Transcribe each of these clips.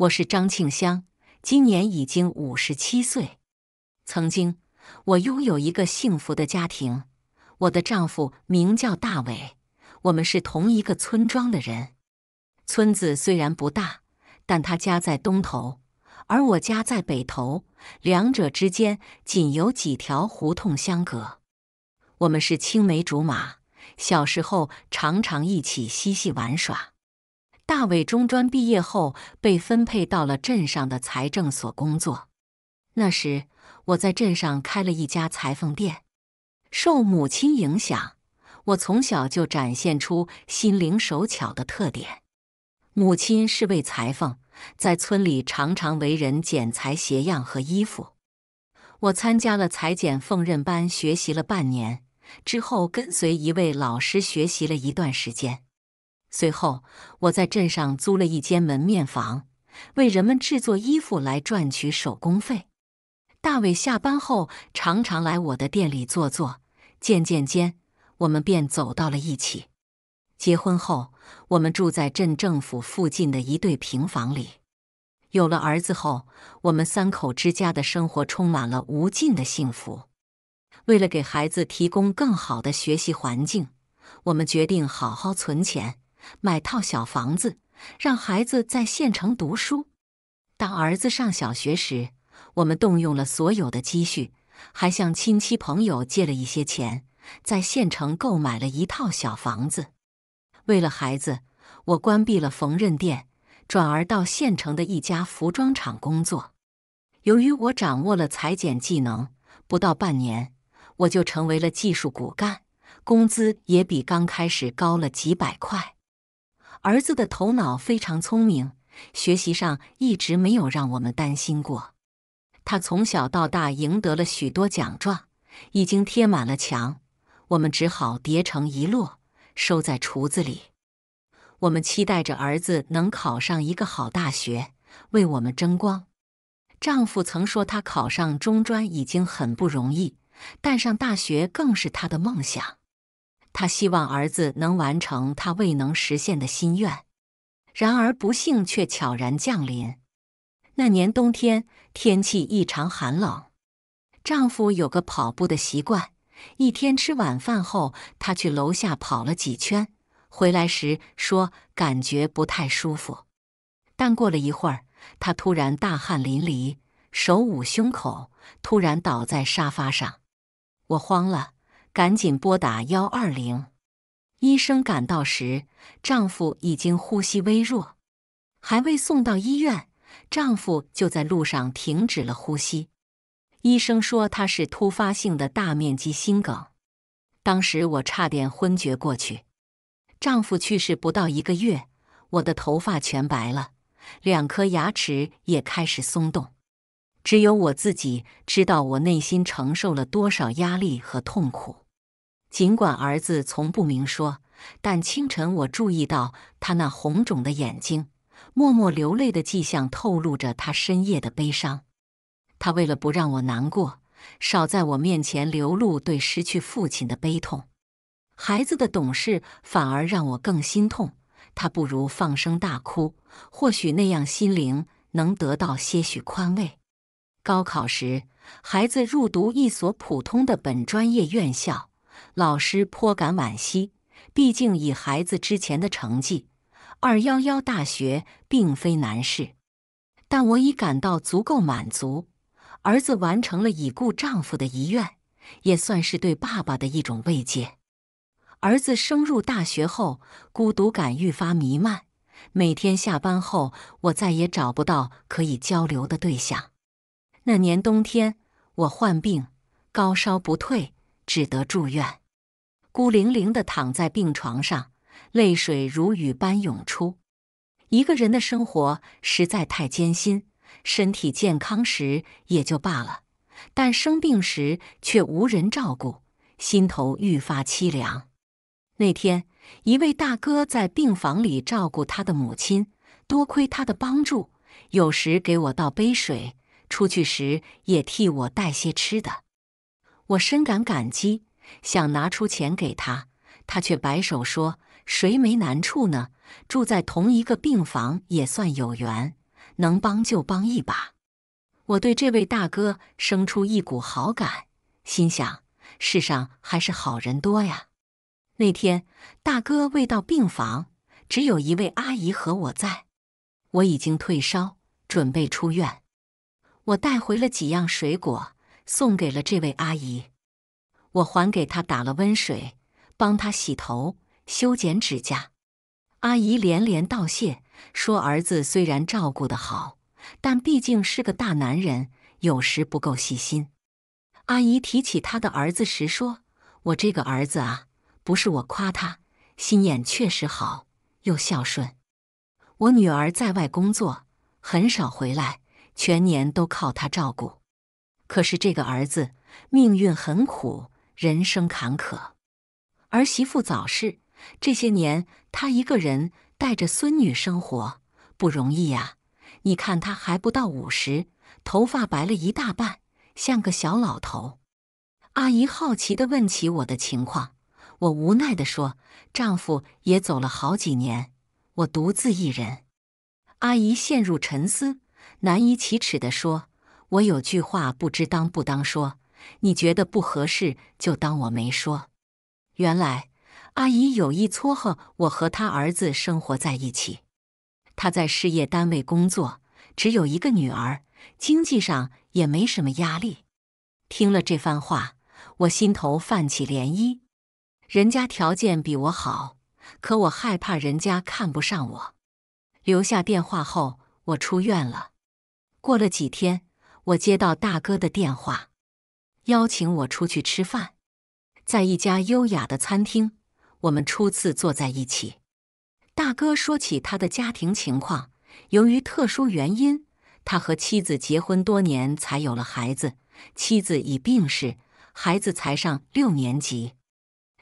我是张庆香，今年已经五十七岁。曾经，我拥有一个幸福的家庭。我的丈夫名叫大伟，我们是同一个村庄的人。村子虽然不大，但他家在东头，而我家在北头，两者之间仅有几条胡同相隔。我们是青梅竹马，小时候常常一起嬉戏玩耍。大伟中专毕业后被分配到了镇上的财政所工作。那时我在镇上开了一家裁缝店。受母亲影响，我从小就展现出心灵手巧的特点。母亲是位裁缝，在村里常常为人剪裁鞋样和衣服。我参加了裁剪缝纫班学习了半年，之后跟随一位老师学习了一段时间。随后，我在镇上租了一间门面房，为人们制作衣服来赚取手工费。大伟下班后常常来我的店里坐坐，渐渐间，我们便走到了一起。结婚后，我们住在镇政府附近的一对平房里。有了儿子后，我们三口之家的生活充满了无尽的幸福。为了给孩子提供更好的学习环境，我们决定好好存钱。买套小房子，让孩子在县城读书。当儿子上小学时，我们动用了所有的积蓄，还向亲戚朋友借了一些钱，在县城购买了一套小房子。为了孩子，我关闭了缝纫店，转而到县城的一家服装厂工作。由于我掌握了裁剪技能，不到半年，我就成为了技术骨干，工资也比刚开始高了几百块。儿子的头脑非常聪明，学习上一直没有让我们担心过。他从小到大赢得了许多奖状，已经贴满了墙，我们只好叠成一摞，收在橱子里。我们期待着儿子能考上一个好大学，为我们争光。丈夫曾说，他考上中专已经很不容易，但上大学更是他的梦想。他希望儿子能完成他未能实现的心愿，然而不幸却悄然降临。那年冬天，天气异常寒冷。丈夫有个跑步的习惯，一天吃晚饭后，他去楼下跑了几圈，回来时说感觉不太舒服。但过了一会儿，他突然大汗淋漓，手捂胸口，突然倒在沙发上。我慌了。赶紧拨打幺二零，医生赶到时，丈夫已经呼吸微弱，还未送到医院，丈夫就在路上停止了呼吸。医生说他是突发性的大面积心梗。当时我差点昏厥过去。丈夫去世不到一个月，我的头发全白了，两颗牙齿也开始松动。只有我自己知道，我内心承受了多少压力和痛苦。尽管儿子从不明说，但清晨我注意到他那红肿的眼睛，默默流泪的迹象透露着他深夜的悲伤。他为了不让我难过，少在我面前流露对失去父亲的悲痛，孩子的懂事反而让我更心痛。他不如放声大哭，或许那样心灵能得到些许宽慰。高考时，孩子入读一所普通的本专业院校。老师颇感惋惜，毕竟以孩子之前的成绩，二幺幺大学并非难事。但我已感到足够满足，儿子完成了已故丈夫的遗愿，也算是对爸爸的一种慰藉。儿子升入大学后，孤独感愈发弥漫。每天下班后，我再也找不到可以交流的对象。那年冬天，我患病，高烧不退。只得住院，孤零零的躺在病床上，泪水如雨般涌出。一个人的生活实在太艰辛，身体健康时也就罢了，但生病时却无人照顾，心头愈发凄凉。那天，一位大哥在病房里照顾他的母亲，多亏他的帮助，有时给我倒杯水，出去时也替我带些吃的。我深感感激，想拿出钱给他，他却摆手说：“谁没难处呢？住在同一个病房也算有缘，能帮就帮一把。”我对这位大哥生出一股好感，心想：“世上还是好人多呀。”那天大哥未到病房，只有一位阿姨和我在。我已经退烧，准备出院，我带回了几样水果。送给了这位阿姨，我还给她打了温水，帮她洗头、修剪指甲。阿姨连连道谢，说儿子虽然照顾得好，但毕竟是个大男人，有时不够细心。阿姨提起她的儿子时说：“我这个儿子啊，不是我夸他，心眼确实好，又孝顺。我女儿在外工作，很少回来，全年都靠他照顾。”可是这个儿子命运很苦，人生坎坷，儿媳妇早逝，这些年他一个人带着孙女生活，不容易呀。你看他还不到五十，头发白了一大半，像个小老头。阿姨好奇的问起我的情况，我无奈的说：“丈夫也走了好几年，我独自一人。”阿姨陷入沉思，难以启齿的说。我有句话不知当不当说，你觉得不合适就当我没说。原来阿姨有意撮合我和她儿子生活在一起。她在事业单位工作，只有一个女儿，经济上也没什么压力。听了这番话，我心头泛起涟漪。人家条件比我好，可我害怕人家看不上我。留下电话后，我出院了。过了几天。我接到大哥的电话，邀请我出去吃饭，在一家优雅的餐厅，我们初次坐在一起。大哥说起他的家庭情况，由于特殊原因，他和妻子结婚多年才有了孩子，妻子已病逝，孩子才上六年级。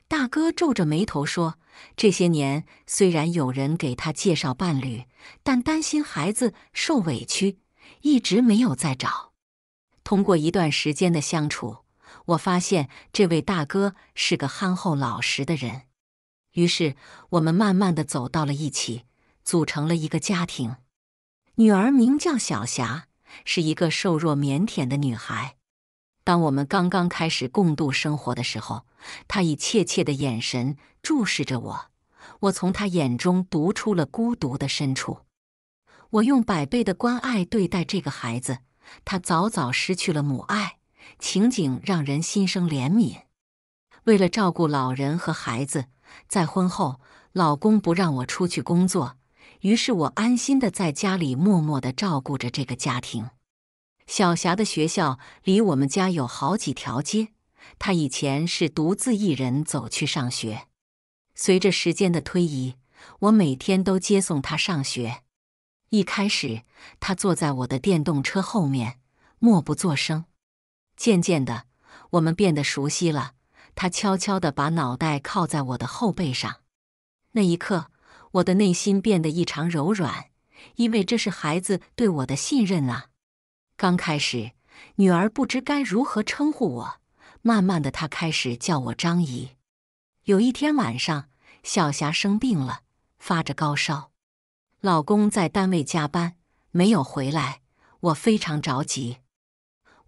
大哥皱着眉头说：“这些年虽然有人给他介绍伴侣，但担心孩子受委屈，一直没有再找。”通过一段时间的相处，我发现这位大哥是个憨厚老实的人。于是，我们慢慢的走到了一起，组成了一个家庭。女儿名叫小霞，是一个瘦弱腼腆的女孩。当我们刚刚开始共度生活的时候，她以怯怯的眼神注视着我，我从她眼中读出了孤独的深处。我用百倍的关爱对待这个孩子。她早早失去了母爱，情景让人心生怜悯。为了照顾老人和孩子，在婚后，老公不让我出去工作，于是我安心的在家里默默的照顾着这个家庭。小霞的学校离我们家有好几条街，她以前是独自一人走去上学。随着时间的推移，我每天都接送她上学。一开始，他坐在我的电动车后面，默不作声。渐渐的，我们变得熟悉了。他悄悄的把脑袋靠在我的后背上，那一刻，我的内心变得异常柔软，因为这是孩子对我的信任啊。刚开始，女儿不知该如何称呼我，慢慢的，她开始叫我张姨。有一天晚上，小霞生病了，发着高烧。老公在单位加班，没有回来，我非常着急。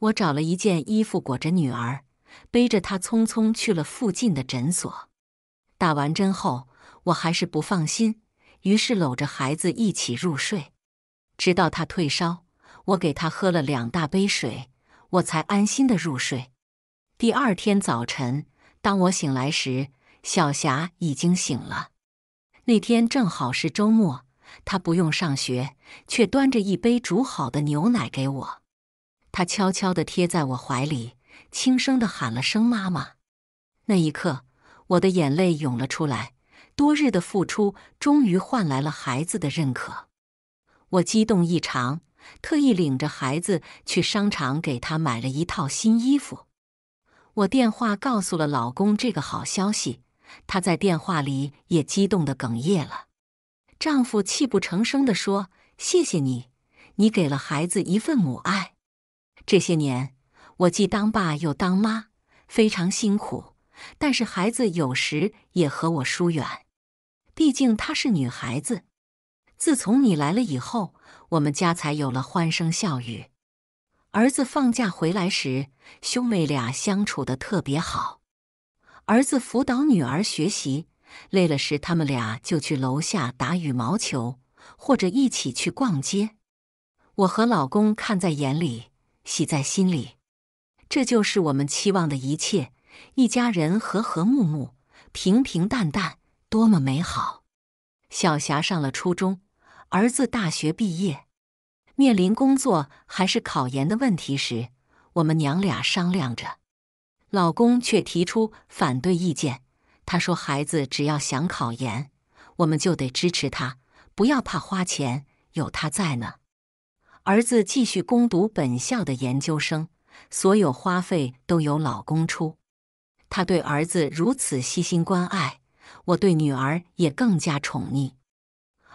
我找了一件衣服裹着女儿，背着她匆匆去了附近的诊所。打完针后，我还是不放心，于是搂着孩子一起入睡，直到他退烧，我给他喝了两大杯水，我才安心的入睡。第二天早晨，当我醒来时，小霞已经醒了。那天正好是周末。他不用上学，却端着一杯煮好的牛奶给我。他悄悄地贴在我怀里，轻声地喊了声“妈妈”。那一刻，我的眼泪涌了出来。多日的付出终于换来了孩子的认可，我激动异常，特意领着孩子去商场给他买了一套新衣服。我电话告诉了老公这个好消息，他在电话里也激动得哽咽了。丈夫泣不成声地说：“谢谢你，你给了孩子一份母爱。这些年，我既当爸又当妈，非常辛苦。但是孩子有时也和我疏远，毕竟她是女孩子。自从你来了以后，我们家才有了欢声笑语。儿子放假回来时，兄妹俩相处的特别好。儿子辅导女儿学习。”累了时，他们俩就去楼下打羽毛球，或者一起去逛街。我和老公看在眼里，喜在心里。这就是我们期望的一切：一家人和和睦睦，平平淡淡，多么美好！小霞上了初中，儿子大学毕业，面临工作还是考研的问题时，我们娘俩商量着，老公却提出反对意见。他说：“孩子只要想考研，我们就得支持他，不要怕花钱，有他在呢。”儿子继续攻读本校的研究生，所有花费都由老公出。他对儿子如此悉心关爱，我对女儿也更加宠溺。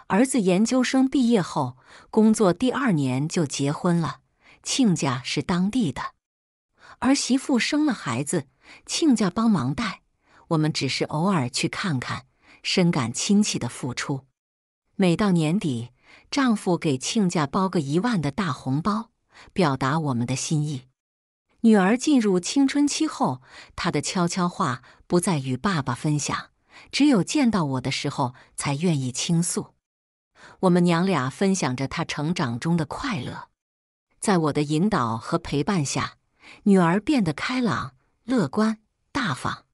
儿子研究生毕业后，工作第二年就结婚了，亲家是当地的，儿媳妇生了孩子，亲家帮忙带。我们只是偶尔去看看，深感亲戚的付出。每到年底，丈夫给亲家包个一万的大红包，表达我们的心意。女儿进入青春期后，她的悄悄话不再与爸爸分享，只有见到我的时候才愿意倾诉。我们娘俩分享着她成长中的快乐。在我的引导和陪伴下，女儿变得开朗、乐观、大方。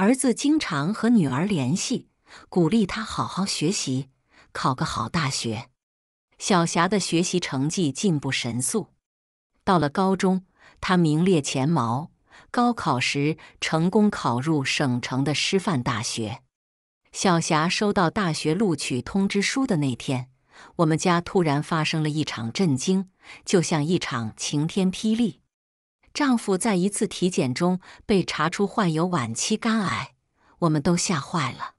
儿子经常和女儿联系，鼓励她好好学习，考个好大学。小霞的学习成绩进步神速，到了高中，她名列前茅。高考时，成功考入省城的师范大学。小霞收到大学录取通知书的那天，我们家突然发生了一场震惊，就像一场晴天霹雳。丈夫在一次体检中被查出患有晚期肝癌，我们都吓坏了。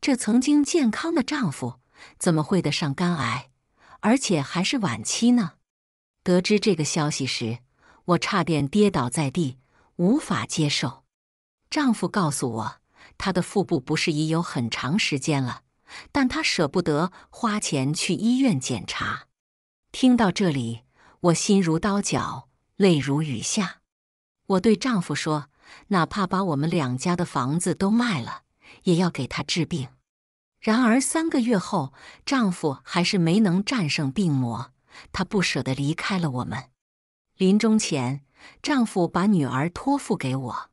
这曾经健康的丈夫怎么会得上肝癌，而且还是晚期呢？得知这个消息时，我差点跌倒在地，无法接受。丈夫告诉我，他的腹部不适已有很长时间了，但他舍不得花钱去医院检查。听到这里，我心如刀绞。泪如雨下，我对丈夫说：“哪怕把我们两家的房子都卖了，也要给他治病。”然而三个月后，丈夫还是没能战胜病魔，他不舍得离开了我们。临终前，丈夫把女儿托付给我，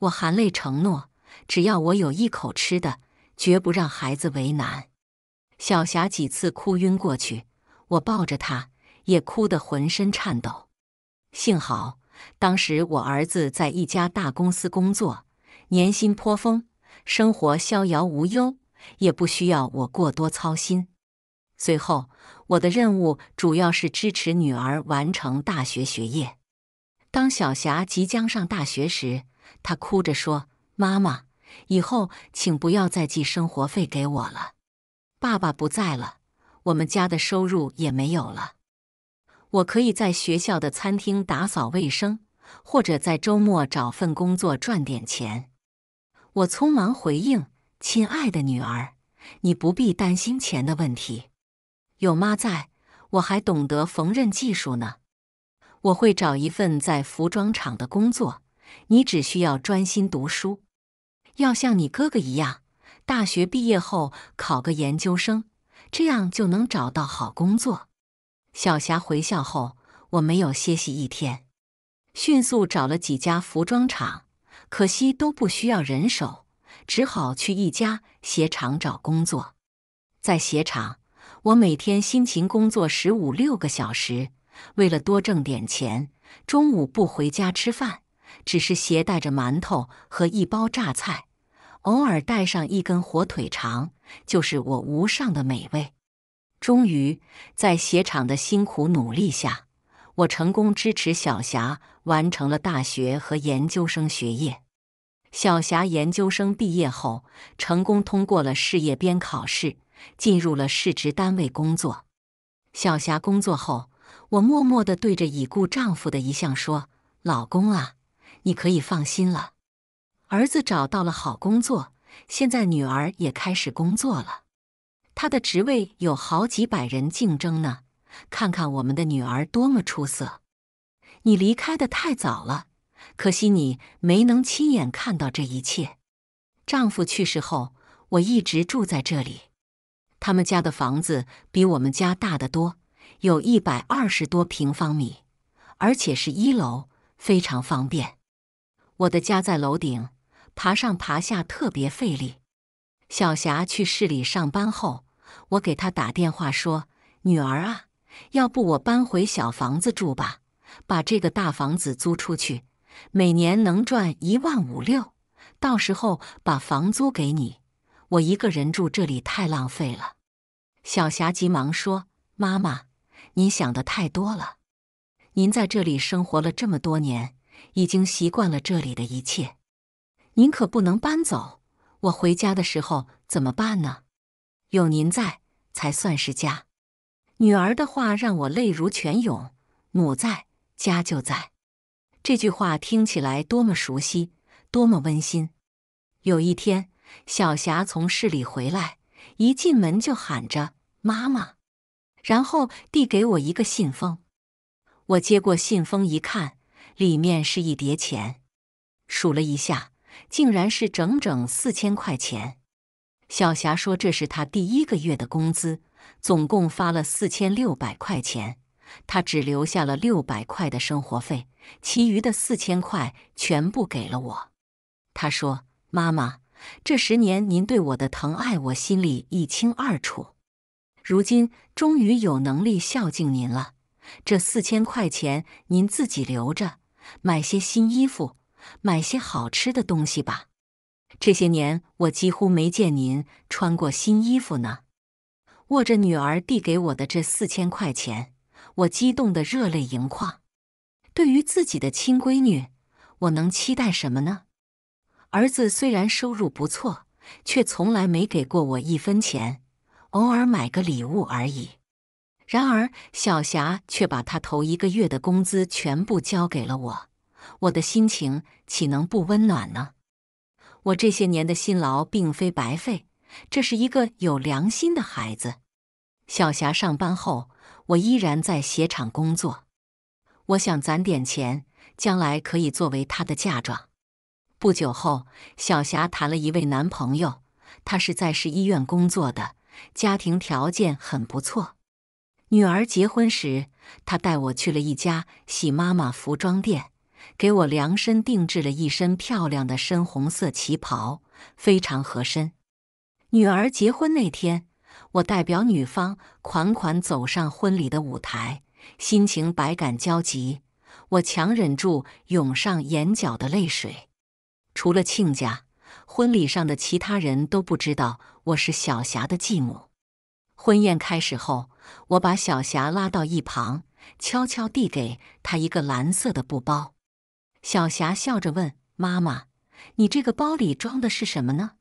我含泪承诺：“只要我有一口吃的，绝不让孩子为难。”小霞几次哭晕过去，我抱着她，也哭得浑身颤抖。幸好当时我儿子在一家大公司工作，年薪颇丰，生活逍遥无忧，也不需要我过多操心。随后，我的任务主要是支持女儿完成大学学业。当小霞即将上大学时，她哭着说：“妈妈，以后请不要再寄生活费给我了，爸爸不在了，我们家的收入也没有了。”我可以在学校的餐厅打扫卫生，或者在周末找份工作赚点钱。我匆忙回应：“亲爱的女儿，你不必担心钱的问题，有妈在，我还懂得缝纫技术呢。我会找一份在服装厂的工作，你只需要专心读书，要像你哥哥一样，大学毕业后考个研究生，这样就能找到好工作。”小霞回校后，我没有歇息一天，迅速找了几家服装厂，可惜都不需要人手，只好去一家鞋厂找工作。在鞋厂，我每天辛勤工作十五六个小时，为了多挣点钱，中午不回家吃饭，只是携带着馒头和一包榨菜，偶尔带上一根火腿肠，就是我无上的美味。终于，在鞋厂的辛苦努力下，我成功支持小霞完成了大学和研究生学业。小霞研究生毕业后，成功通过了事业编考试，进入了市直单位工作。小霞工作后，我默默的对着已故丈夫的遗像说：“老公啊，你可以放心了，儿子找到了好工作，现在女儿也开始工作了。”他的职位有好几百人竞争呢，看看我们的女儿多么出色！你离开的太早了，可惜你没能亲眼看到这一切。丈夫去世后，我一直住在这里。他们家的房子比我们家大得多，有一百二十多平方米，而且是一楼，非常方便。我的家在楼顶，爬上爬下特别费力。小霞去市里上班后，我给她打电话说：“女儿啊，要不我搬回小房子住吧，把这个大房子租出去，每年能赚一万五六，到时候把房租给你。我一个人住这里太浪费了。”小霞急忙说：“妈妈，您想的太多了。您在这里生活了这么多年，已经习惯了这里的一切，您可不能搬走。”我回家的时候怎么办呢？有您在才算是家。女儿的话让我泪如泉涌，“母在家就在”，这句话听起来多么熟悉，多么温馨。有一天，小霞从市里回来，一进门就喊着“妈妈”，然后递给我一个信封。我接过信封一看，里面是一叠钱，数了一下。竟然是整整四千块钱。小霞说：“这是她第一个月的工资，总共发了四千六百块钱，她只留下了六百块的生活费，其余的四千块全部给了我。”她说：“妈妈，这十年您对我的疼爱，我心里一清二楚。如今终于有能力孝敬您了，这四千块钱您自己留着，买些新衣服。”买些好吃的东西吧。这些年我几乎没见您穿过新衣服呢。握着女儿递给我的这四千块钱，我激动得热泪盈眶。对于自己的亲闺女，我能期待什么呢？儿子虽然收入不错，却从来没给过我一分钱，偶尔买个礼物而已。然而小霞却把她头一个月的工资全部交给了我。我的心情岂能不温暖呢？我这些年的辛劳并非白费，这是一个有良心的孩子。小霞上班后，我依然在鞋厂工作。我想攒点钱，将来可以作为她的嫁妆。不久后，小霞谈了一位男朋友，他是在市医院工作的，家庭条件很不错。女儿结婚时，他带我去了一家喜妈妈服装店。给我量身定制了一身漂亮的深红色旗袍，非常合身。女儿结婚那天，我代表女方款款走上婚礼的舞台，心情百感交集，我强忍住涌上眼角的泪水。除了亲家，婚礼上的其他人都不知道我是小霞的继母。婚宴开始后，我把小霞拉到一旁，悄悄递给她一个蓝色的布包。小霞笑着问妈妈：“你这个包里装的是什么呢？”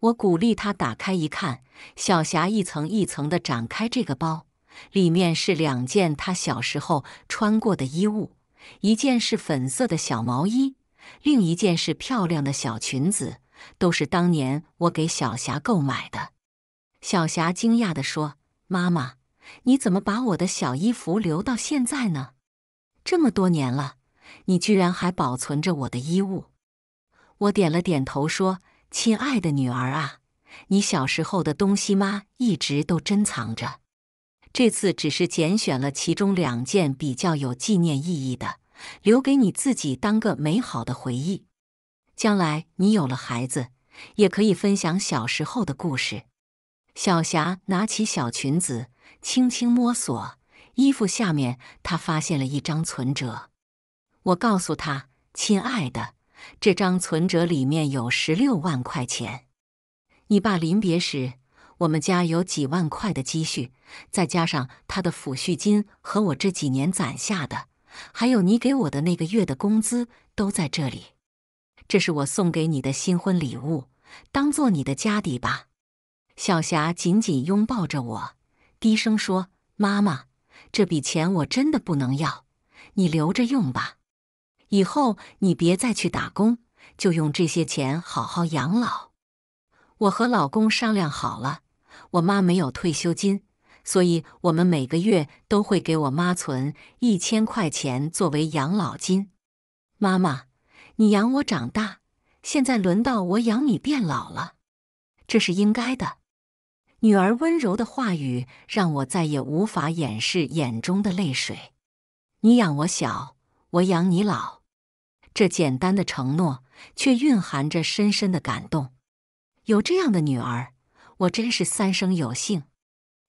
我鼓励她打开一看，小霞一层一层的展开这个包，里面是两件她小时候穿过的衣物，一件是粉色的小毛衣，另一件是漂亮的小裙子，都是当年我给小霞购买的。小霞惊讶的说：“妈妈，你怎么把我的小衣服留到现在呢？这么多年了！”你居然还保存着我的衣物？我点了点头，说：“亲爱的女儿啊，你小时候的东西，妈一直都珍藏着。这次只是拣选了其中两件比较有纪念意义的，留给你自己当个美好的回忆。将来你有了孩子，也可以分享小时候的故事。”小霞拿起小裙子，轻轻摸索衣服下面，她发现了一张存折。我告诉他：“亲爱的，这张存折里面有十六万块钱。你爸临别时，我们家有几万块的积蓄，再加上他的抚恤金和我这几年攒下的，还有你给我的那个月的工资，都在这里。这是我送给你的新婚礼物，当做你的家底吧。”小霞紧紧拥抱着我，低声说：“妈妈，这笔钱我真的不能要，你留着用吧。”以后你别再去打工，就用这些钱好好养老。我和老公商量好了，我妈没有退休金，所以我们每个月都会给我妈存一千块钱作为养老金。妈妈，你养我长大，现在轮到我养你变老了，这是应该的。女儿温柔的话语让我再也无法掩饰眼中的泪水。你养我小，我养你老。这简单的承诺，却蕴含着深深的感动。有这样的女儿，我真是三生有幸。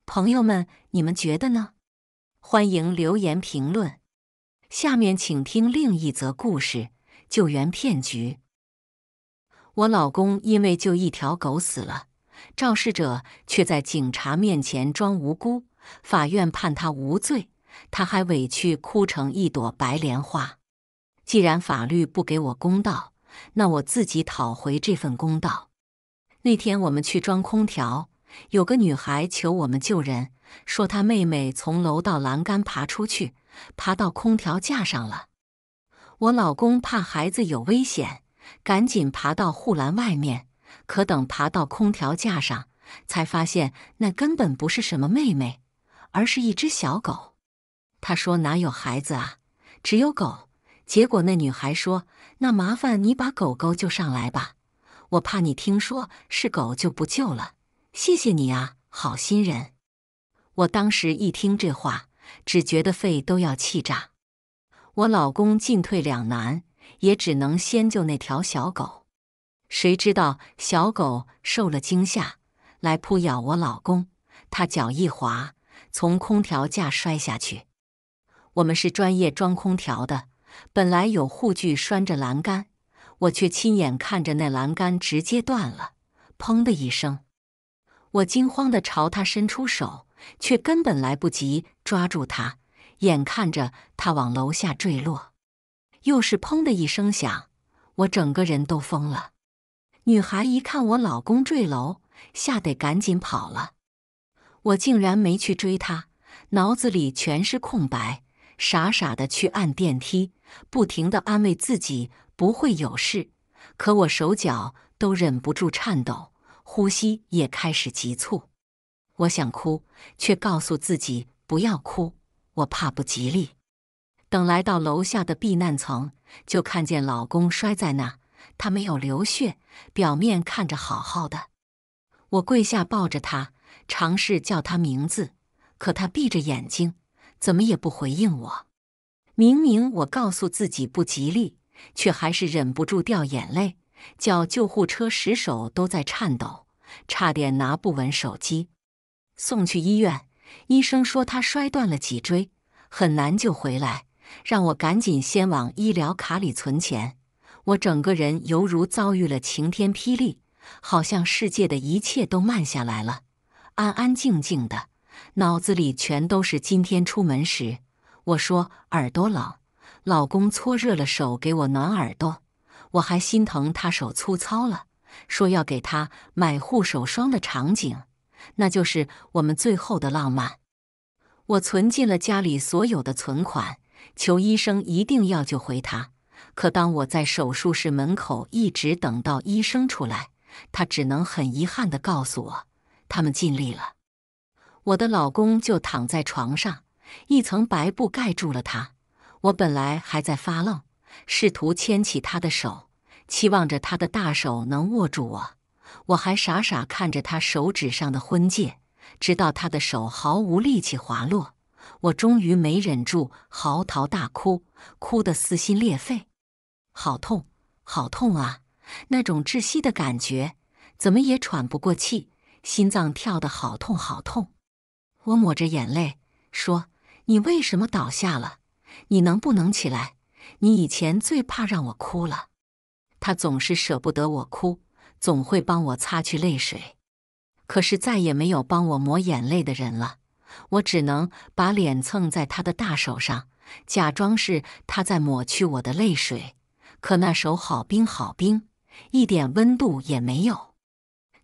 朋友们，你们觉得呢？欢迎留言评论。下面请听另一则故事：救援骗局。我老公因为救一条狗死了，肇事者却在警察面前装无辜，法院判他无罪，他还委屈哭成一朵白莲花。既然法律不给我公道，那我自己讨回这份公道。那天我们去装空调，有个女孩求我们救人，说她妹妹从楼道栏杆爬出去，爬到空调架上了。我老公怕孩子有危险，赶紧爬到护栏外面，可等爬到空调架上，才发现那根本不是什么妹妹，而是一只小狗。他说：“哪有孩子啊，只有狗。”结果那女孩说：“那麻烦你把狗狗救上来吧，我怕你听说是狗就不救了。谢谢你啊，好心人。”我当时一听这话，只觉得肺都要气炸。我老公进退两难，也只能先救那条小狗。谁知道小狗受了惊吓，来扑咬我老公，他脚一滑，从空调架摔下去。我们是专业装空调的。本来有护具拴着栏杆，我却亲眼看着那栏杆直接断了，砰的一声。我惊慌的朝他伸出手，却根本来不及抓住他，眼看着他往楼下坠落，又是砰的一声响，我整个人都疯了。女孩一看我老公坠楼，吓得赶紧跑了。我竟然没去追他，脑子里全是空白。傻傻的去按电梯，不停的安慰自己不会有事，可我手脚都忍不住颤抖，呼吸也开始急促。我想哭，却告诉自己不要哭，我怕不吉利。等来到楼下的避难层，就看见老公摔在那，他没有流血，表面看着好好的。我跪下抱着他，尝试叫他名字，可他闭着眼睛。怎么也不回应我。明明我告诉自己不吉利，却还是忍不住掉眼泪。叫救护车时手都在颤抖，差点拿不稳手机。送去医院，医生说他摔断了脊椎，很难救回来，让我赶紧先往医疗卡里存钱。我整个人犹如遭遇了晴天霹雳，好像世界的一切都慢下来了，安安静静的。脑子里全都是今天出门时，我说耳朵冷，老公搓热了手给我暖耳朵，我还心疼他手粗糙了，说要给他买护手霜的场景，那就是我们最后的浪漫。我存进了家里所有的存款，求医生一定要救回他。可当我在手术室门口一直等到医生出来，他只能很遗憾地告诉我，他们尽力了。我的老公就躺在床上，一层白布盖住了他。我本来还在发愣，试图牵起他的手，期望着他的大手能握住我。我还傻傻看着他手指上的婚戒，直到他的手毫无力气滑落。我终于没忍住，嚎啕大哭，哭得撕心裂肺，好痛，好痛啊！那种窒息的感觉，怎么也喘不过气，心脏跳得好痛，好痛。我抹着眼泪说：“你为什么倒下了？你能不能起来？你以前最怕让我哭了，他总是舍不得我哭，总会帮我擦去泪水。可是再也没有帮我抹眼泪的人了。我只能把脸蹭在他的大手上，假装是他在抹去我的泪水。可那手好冰好冰，一点温度也没有。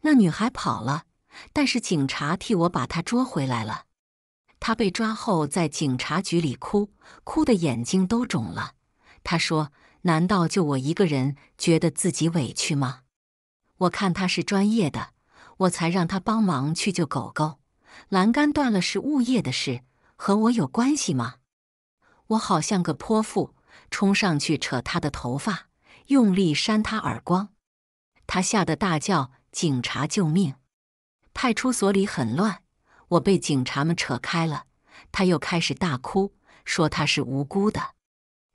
那女孩跑了。”但是警察替我把他捉回来了。他被抓后在警察局里哭，哭的眼睛都肿了。他说：“难道就我一个人觉得自己委屈吗？”我看他是专业的，我才让他帮忙去救狗狗。栏杆断了是物业的事，和我有关系吗？我好像个泼妇，冲上去扯他的头发，用力扇他耳光。他吓得大叫：“警察救命！”派出所里很乱，我被警察们扯开了。他又开始大哭，说他是无辜的。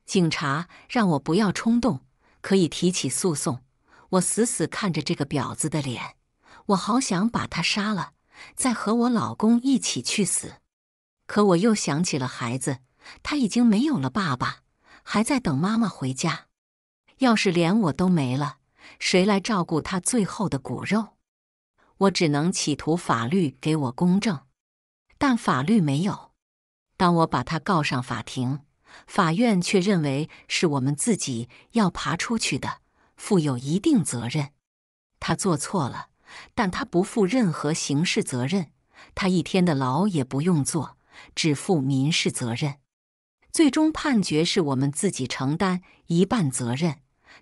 警察让我不要冲动，可以提起诉讼。我死死看着这个婊子的脸，我好想把她杀了，再和我老公一起去死。可我又想起了孩子，他已经没有了爸爸，还在等妈妈回家。要是连我都没了，谁来照顾他最后的骨肉？我只能企图法律给我公正，但法律没有。当我把他告上法庭，法院却认为是我们自己要爬出去的，负有一定责任。他做错了，但他不负任何刑事责任，他一天的牢也不用坐，只负民事责任。最终判决是我们自己承担一半责任，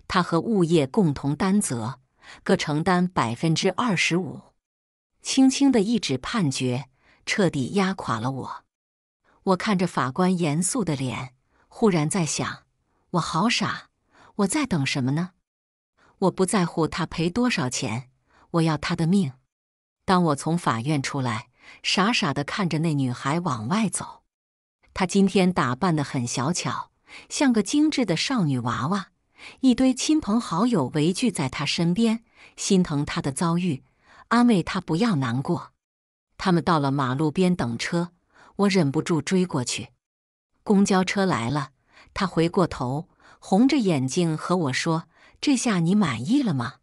他和物业共同担责。各承担百分之二十五。轻轻的一纸判决，彻底压垮了我。我看着法官严肃的脸，忽然在想：我好傻，我在等什么呢？我不在乎他赔多少钱，我要他的命。当我从法院出来，傻傻的看着那女孩往外走。她今天打扮得很小巧，像个精致的少女娃娃。一堆亲朋好友围聚在他身边，心疼他的遭遇，安慰他不要难过。他们到了马路边等车，我忍不住追过去。公交车来了，他回过头，红着眼睛和我说：“这下你满意了吗？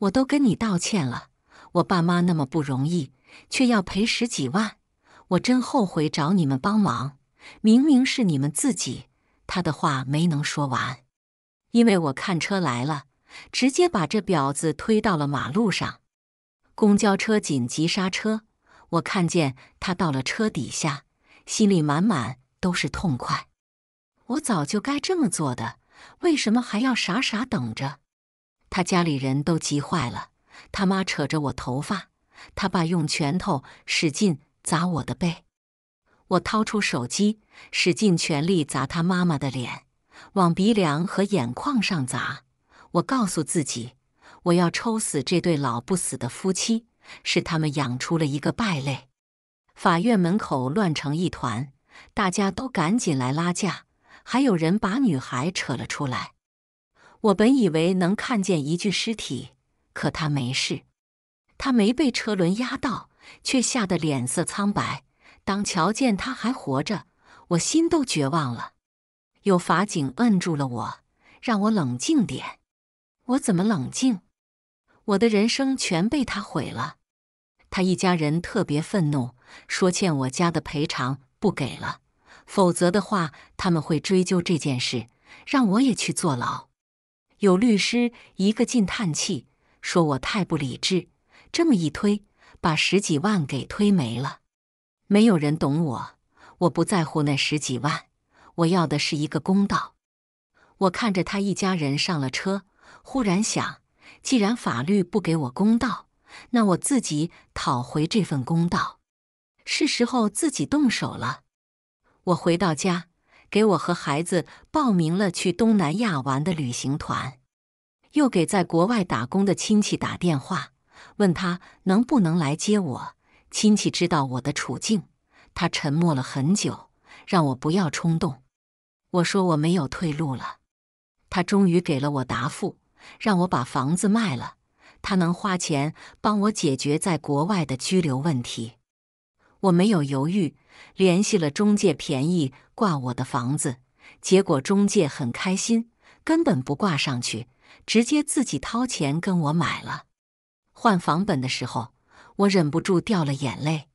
我都跟你道歉了。我爸妈那么不容易，却要赔十几万，我真后悔找你们帮忙。明明是你们自己。”他的话没能说完。因为我看车来了，直接把这婊子推到了马路上。公交车紧急刹车，我看见他到了车底下，心里满满都是痛快。我早就该这么做的，为什么还要傻傻等着？他家里人都急坏了，他妈扯着我头发，他爸用拳头使劲砸我的背。我掏出手机，使尽全力砸他妈妈的脸。往鼻梁和眼眶上砸！我告诉自己，我要抽死这对老不死的夫妻，是他们养出了一个败类。法院门口乱成一团，大家都赶紧来拉架，还有人把女孩扯了出来。我本以为能看见一具尸体，可她没事，她没被车轮压到，却吓得脸色苍白。当瞧见她还活着，我心都绝望了。有法警摁住了我，让我冷静点。我怎么冷静？我的人生全被他毁了。他一家人特别愤怒，说欠我家的赔偿不给了，否则的话他们会追究这件事，让我也去坐牢。有律师一个劲叹气，说我太不理智，这么一推，把十几万给推没了。没有人懂我，我不在乎那十几万。我要的是一个公道。我看着他一家人上了车，忽然想：既然法律不给我公道，那我自己讨回这份公道。是时候自己动手了。我回到家，给我和孩子报名了去东南亚玩的旅行团，又给在国外打工的亲戚打电话，问他能不能来接我。亲戚知道我的处境，他沉默了很久，让我不要冲动。我说我没有退路了，他终于给了我答复，让我把房子卖了，他能花钱帮我解决在国外的居留问题。我没有犹豫，联系了中介，便宜挂我的房子，结果中介很开心，根本不挂上去，直接自己掏钱跟我买了。换房本的时候，我忍不住掉了眼泪。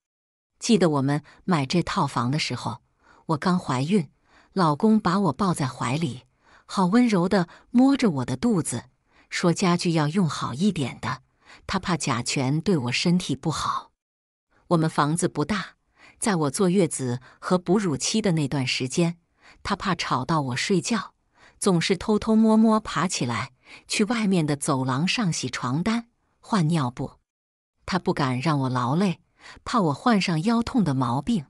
记得我们买这套房的时候，我刚怀孕。老公把我抱在怀里，好温柔的摸着我的肚子，说家具要用好一点的，他怕甲醛对我身体不好。我们房子不大，在我坐月子和哺乳期的那段时间，他怕吵到我睡觉，总是偷偷摸摸爬起来去外面的走廊上洗床单、换尿布。他不敢让我劳累，怕我患上腰痛的毛病。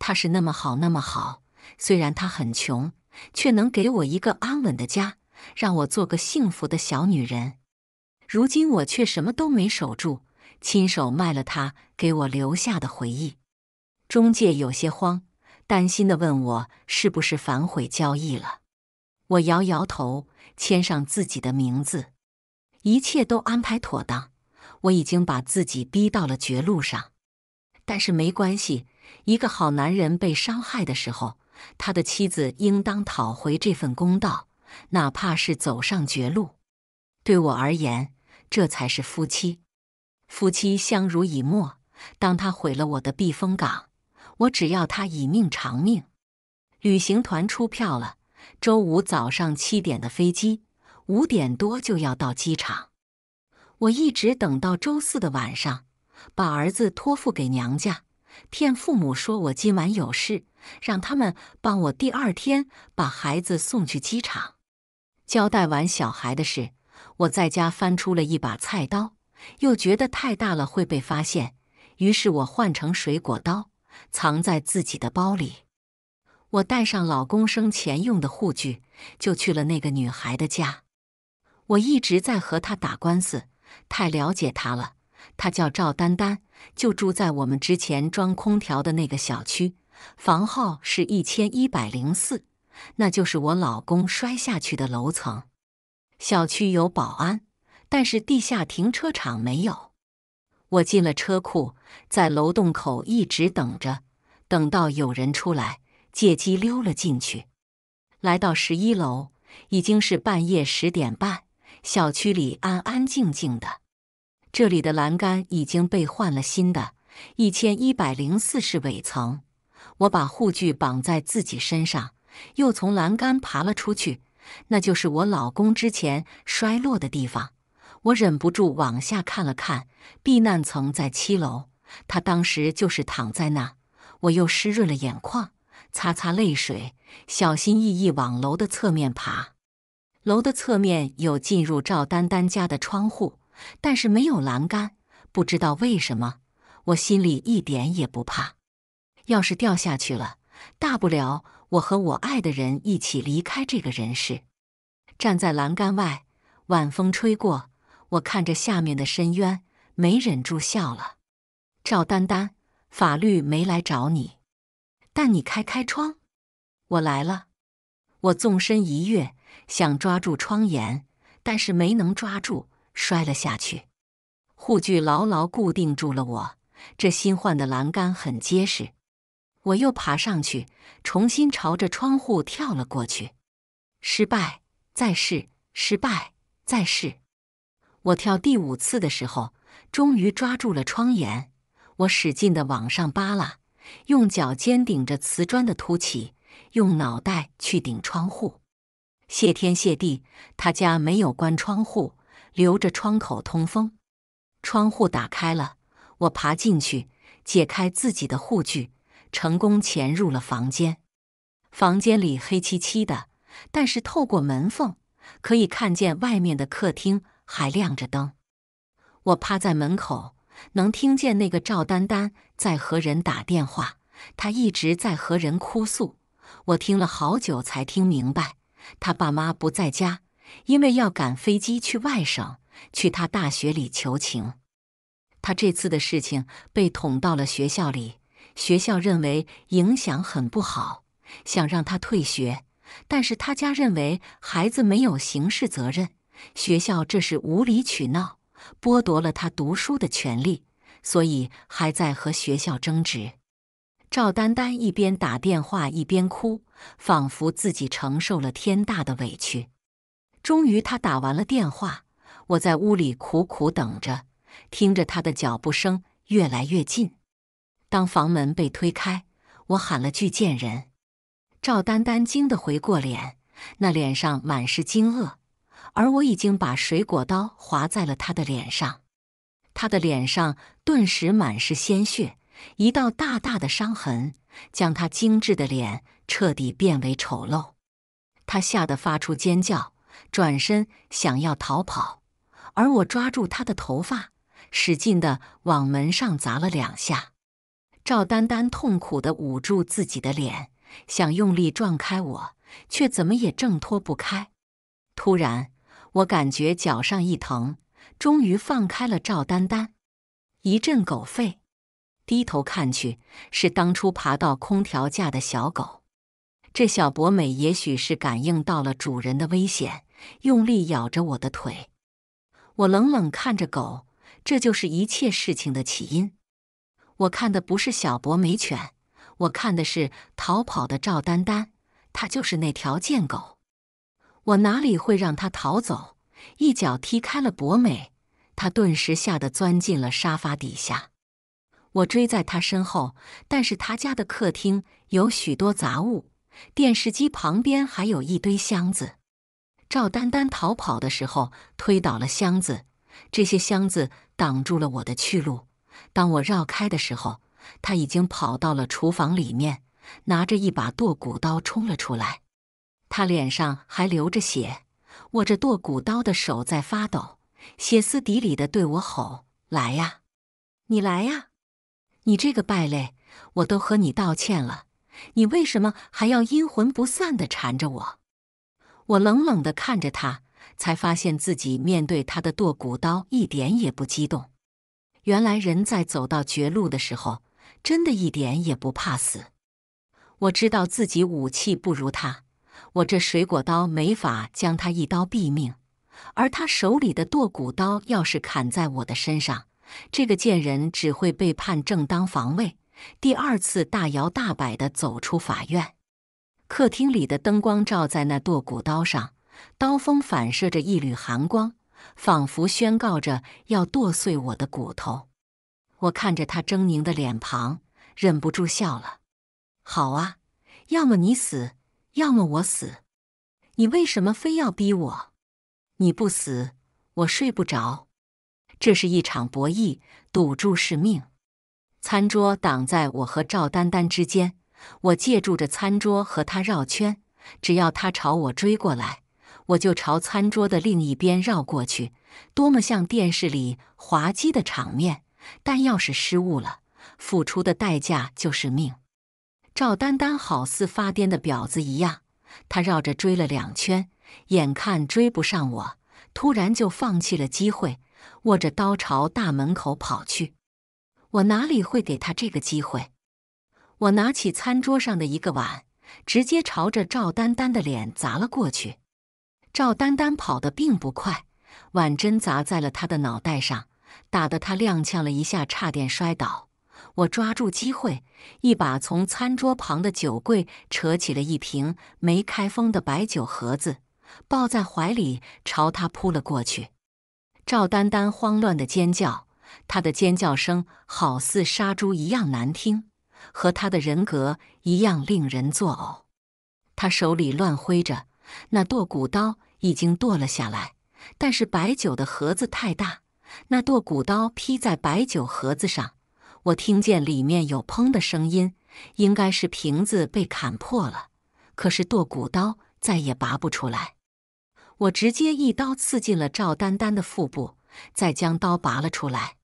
他是那么好，那么好。虽然他很穷，却能给我一个安稳的家，让我做个幸福的小女人。如今我却什么都没守住，亲手卖了他给我留下的回忆。中介有些慌，担心的问我是不是反悔交易了。我摇摇头，签上自己的名字，一切都安排妥当。我已经把自己逼到了绝路上，但是没关系，一个好男人被伤害的时候。他的妻子应当讨回这份公道，哪怕是走上绝路。对我而言，这才是夫妻。夫妻相濡以沫。当他毁了我的避风港，我只要他以命偿命。旅行团出票了，周五早上七点的飞机，五点多就要到机场。我一直等到周四的晚上，把儿子托付给娘家，骗父母说我今晚有事。让他们帮我第二天把孩子送去机场。交代完小孩的事，我在家翻出了一把菜刀，又觉得太大了会被发现，于是我换成水果刀，藏在自己的包里。我带上老公生前用的护具，就去了那个女孩的家。我一直在和她打官司，太了解她了。她叫赵丹丹，就住在我们之前装空调的那个小区。房号是一千一百零四，那就是我老公摔下去的楼层。小区有保安，但是地下停车场没有。我进了车库，在楼洞口一直等着，等到有人出来，借机溜了进去。来到十一楼，已经是半夜十点半，小区里安安静静的。这里的栏杆已经被换了新的。一千一百零四是尾层。我把护具绑在自己身上，又从栏杆爬了出去。那就是我老公之前摔落的地方。我忍不住往下看了看，避难层在七楼，他当时就是躺在那。我又湿润了眼眶，擦擦泪水，小心翼翼往楼的侧面爬。楼的侧面有进入赵丹丹家的窗户，但是没有栏杆。不知道为什么，我心里一点也不怕。要是掉下去了，大不了我和我爱的人一起离开这个人世。站在栏杆外，晚风吹过，我看着下面的深渊，没忍住笑了。赵丹丹，法律没来找你，但你开开窗，我来了。我纵身一跃，想抓住窗沿，但是没能抓住，摔了下去。护具牢牢固定住了我，这新换的栏杆很结实。我又爬上去，重新朝着窗户跳了过去。失败，再试；失败，再试。我跳第五次的时候，终于抓住了窗沿。我使劲的往上扒拉，用脚尖顶着瓷砖的凸起，用脑袋去顶窗户。谢天谢地，他家没有关窗户，留着窗口通风。窗户打开了，我爬进去，解开自己的护具。成功潜入了房间，房间里黑漆漆的，但是透过门缝可以看见外面的客厅还亮着灯。我趴在门口，能听见那个赵丹丹在和人打电话，她一直在和人哭诉。我听了好久才听明白，她爸妈不在家，因为要赶飞机去外省，去她大学里求情。她这次的事情被捅到了学校里。学校认为影响很不好，想让他退学，但是他家认为孩子没有刑事责任，学校这是无理取闹，剥夺了他读书的权利，所以还在和学校争执。赵丹丹一边打电话一边哭，仿佛自己承受了天大的委屈。终于，他打完了电话，我在屋里苦苦等着，听着他的脚步声越来越近。当房门被推开，我喊了句“贱人”，赵丹丹惊得回过脸，那脸上满是惊愕。而我已经把水果刀划在了他的脸上，他的脸上顿时满是鲜血，一道大大的伤痕将他精致的脸彻底变为丑陋。他吓得发出尖叫，转身想要逃跑，而我抓住他的头发，使劲的往门上砸了两下。赵丹丹痛苦地捂住自己的脸，想用力撞开我，却怎么也挣脱不开。突然，我感觉脚上一疼，终于放开了赵丹丹。一阵狗吠，低头看去，是当初爬到空调架的小狗。这小博美也许是感应到了主人的危险，用力咬着我的腿。我冷冷看着狗，这就是一切事情的起因。我看的不是小博美犬，我看的是逃跑的赵丹丹。他就是那条贱狗，我哪里会让他逃走？一脚踢开了博美，他顿时吓得钻进了沙发底下。我追在他身后，但是他家的客厅有许多杂物，电视机旁边还有一堆箱子。赵丹丹逃跑的时候推倒了箱子，这些箱子挡住了我的去路。当我绕开的时候，他已经跑到了厨房里面，拿着一把剁骨刀冲了出来。他脸上还流着血，握着剁骨刀的手在发抖，歇斯底里的对我吼：“来呀，你来呀，你这个败类！我都和你道歉了，你为什么还要阴魂不散的缠着我？”我冷冷的看着他，才发现自己面对他的剁骨刀一点也不激动。原来人在走到绝路的时候，真的一点也不怕死。我知道自己武器不如他，我这水果刀没法将他一刀毙命，而他手里的剁骨刀要是砍在我的身上，这个贱人只会被判正当防卫，第二次大摇大摆的走出法院。客厅里的灯光照在那剁骨刀上，刀锋反射着一缕寒光。仿佛宣告着要剁碎我的骨头，我看着他狰狞的脸庞，忍不住笑了。好啊，要么你死，要么我死。你为什么非要逼我？你不死，我睡不着。这是一场博弈，赌注是命。餐桌挡在我和赵丹丹之间，我借助着餐桌和他绕圈，只要他朝我追过来。我就朝餐桌的另一边绕过去，多么像电视里滑稽的场面！但要是失误了，付出的代价就是命。赵丹丹好似发癫的婊子一样，她绕着追了两圈，眼看追不上我，突然就放弃了机会，握着刀朝大门口跑去。我哪里会给她这个机会？我拿起餐桌上的一个碗，直接朝着赵丹丹的脸砸了过去。赵丹丹跑得并不快，碗针砸在了他的脑袋上，打得他踉跄了一下，差点摔倒。我抓住机会，一把从餐桌旁的酒柜扯起了一瓶没开封的白酒盒子，抱在怀里，朝他扑了过去。赵丹丹慌乱的尖叫，她的尖叫声好似杀猪一样难听，和她的人格一样令人作呕。他手里乱挥着。那剁骨刀已经剁了下来，但是白酒的盒子太大，那剁骨刀劈在白酒盒子上，我听见里面有砰的声音，应该是瓶子被砍破了。可是剁骨刀再也拔不出来，我直接一刀刺进了赵丹丹的腹部，再将刀拔了出来。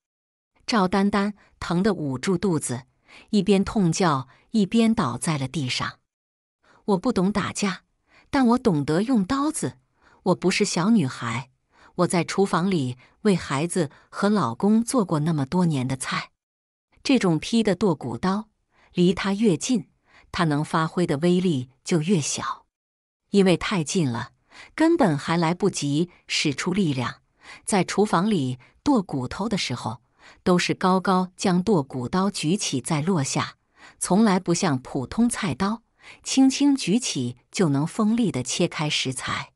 赵丹丹疼得捂住肚子，一边痛叫一边倒在了地上。我不懂打架。但我懂得用刀子，我不是小女孩。我在厨房里为孩子和老公做过那么多年的菜，这种劈的剁骨刀，离他越近，他能发挥的威力就越小，因为太近了，根本还来不及使出力量。在厨房里剁骨头的时候，都是高高将剁骨刀举起再落下，从来不像普通菜刀。轻轻举起就能锋利的切开食材，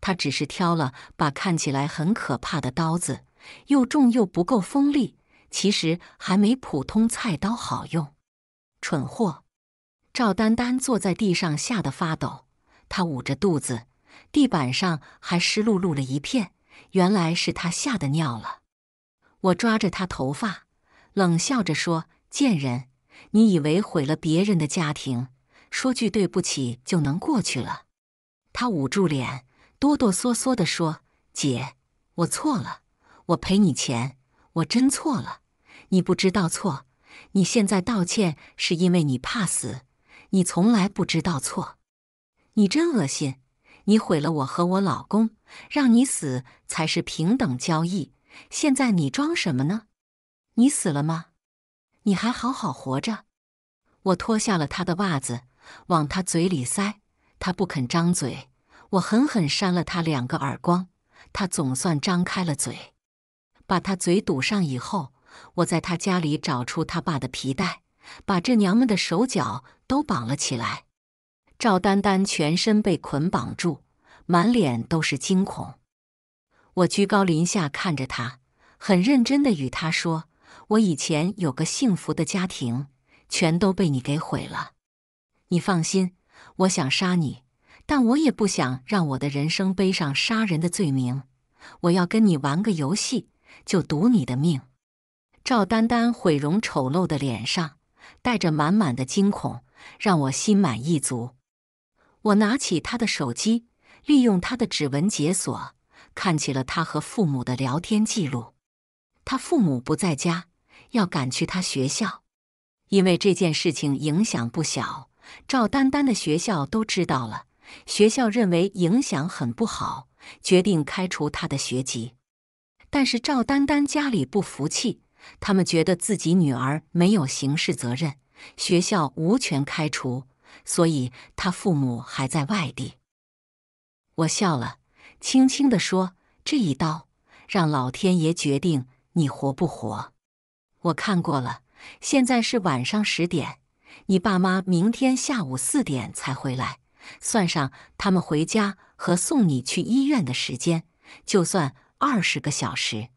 他只是挑了把看起来很可怕的刀子，又重又不够锋利，其实还没普通菜刀好用。蠢货！赵丹丹坐在地上吓得发抖，她捂着肚子，地板上还湿漉漉了一片，原来是她吓得尿了。我抓着她头发，冷笑着说：“贱人，你以为毁了别人的家庭？”说句对不起就能过去了。他捂住脸，哆哆嗦嗦地说：“姐，我错了，我赔你钱，我真错了。你不知道错，你现在道歉是因为你怕死。你从来不知道错，你真恶心。你毁了我和我老公，让你死才是平等交易。现在你装什么呢？你死了吗？你还好好活着。我脱下了他的袜子。”往他嘴里塞，他不肯张嘴。我狠狠扇了他两个耳光，他总算张开了嘴。把他嘴堵上以后，我在他家里找出他爸的皮带，把这娘们的手脚都绑了起来。赵丹丹全身被捆绑住，满脸都是惊恐。我居高临下看着他，很认真地与他说：“我以前有个幸福的家庭，全都被你给毁了。”你放心，我想杀你，但我也不想让我的人生背上杀人的罪名。我要跟你玩个游戏，就赌你的命。赵丹丹毁容丑陋的脸上带着满满的惊恐，让我心满意足。我拿起他的手机，利用他的指纹解锁，看起了他和父母的聊天记录。他父母不在家，要赶去他学校，因为这件事情影响不小。赵丹丹的学校都知道了，学校认为影响很不好，决定开除她的学籍。但是赵丹丹家里不服气，他们觉得自己女儿没有刑事责任，学校无权开除，所以她父母还在外地。我笑了，轻轻的说：“这一刀让老天爷决定你活不活。”我看过了，现在是晚上十点。你爸妈明天下午四点才回来，算上他们回家和送你去医院的时间，就算二十个小时。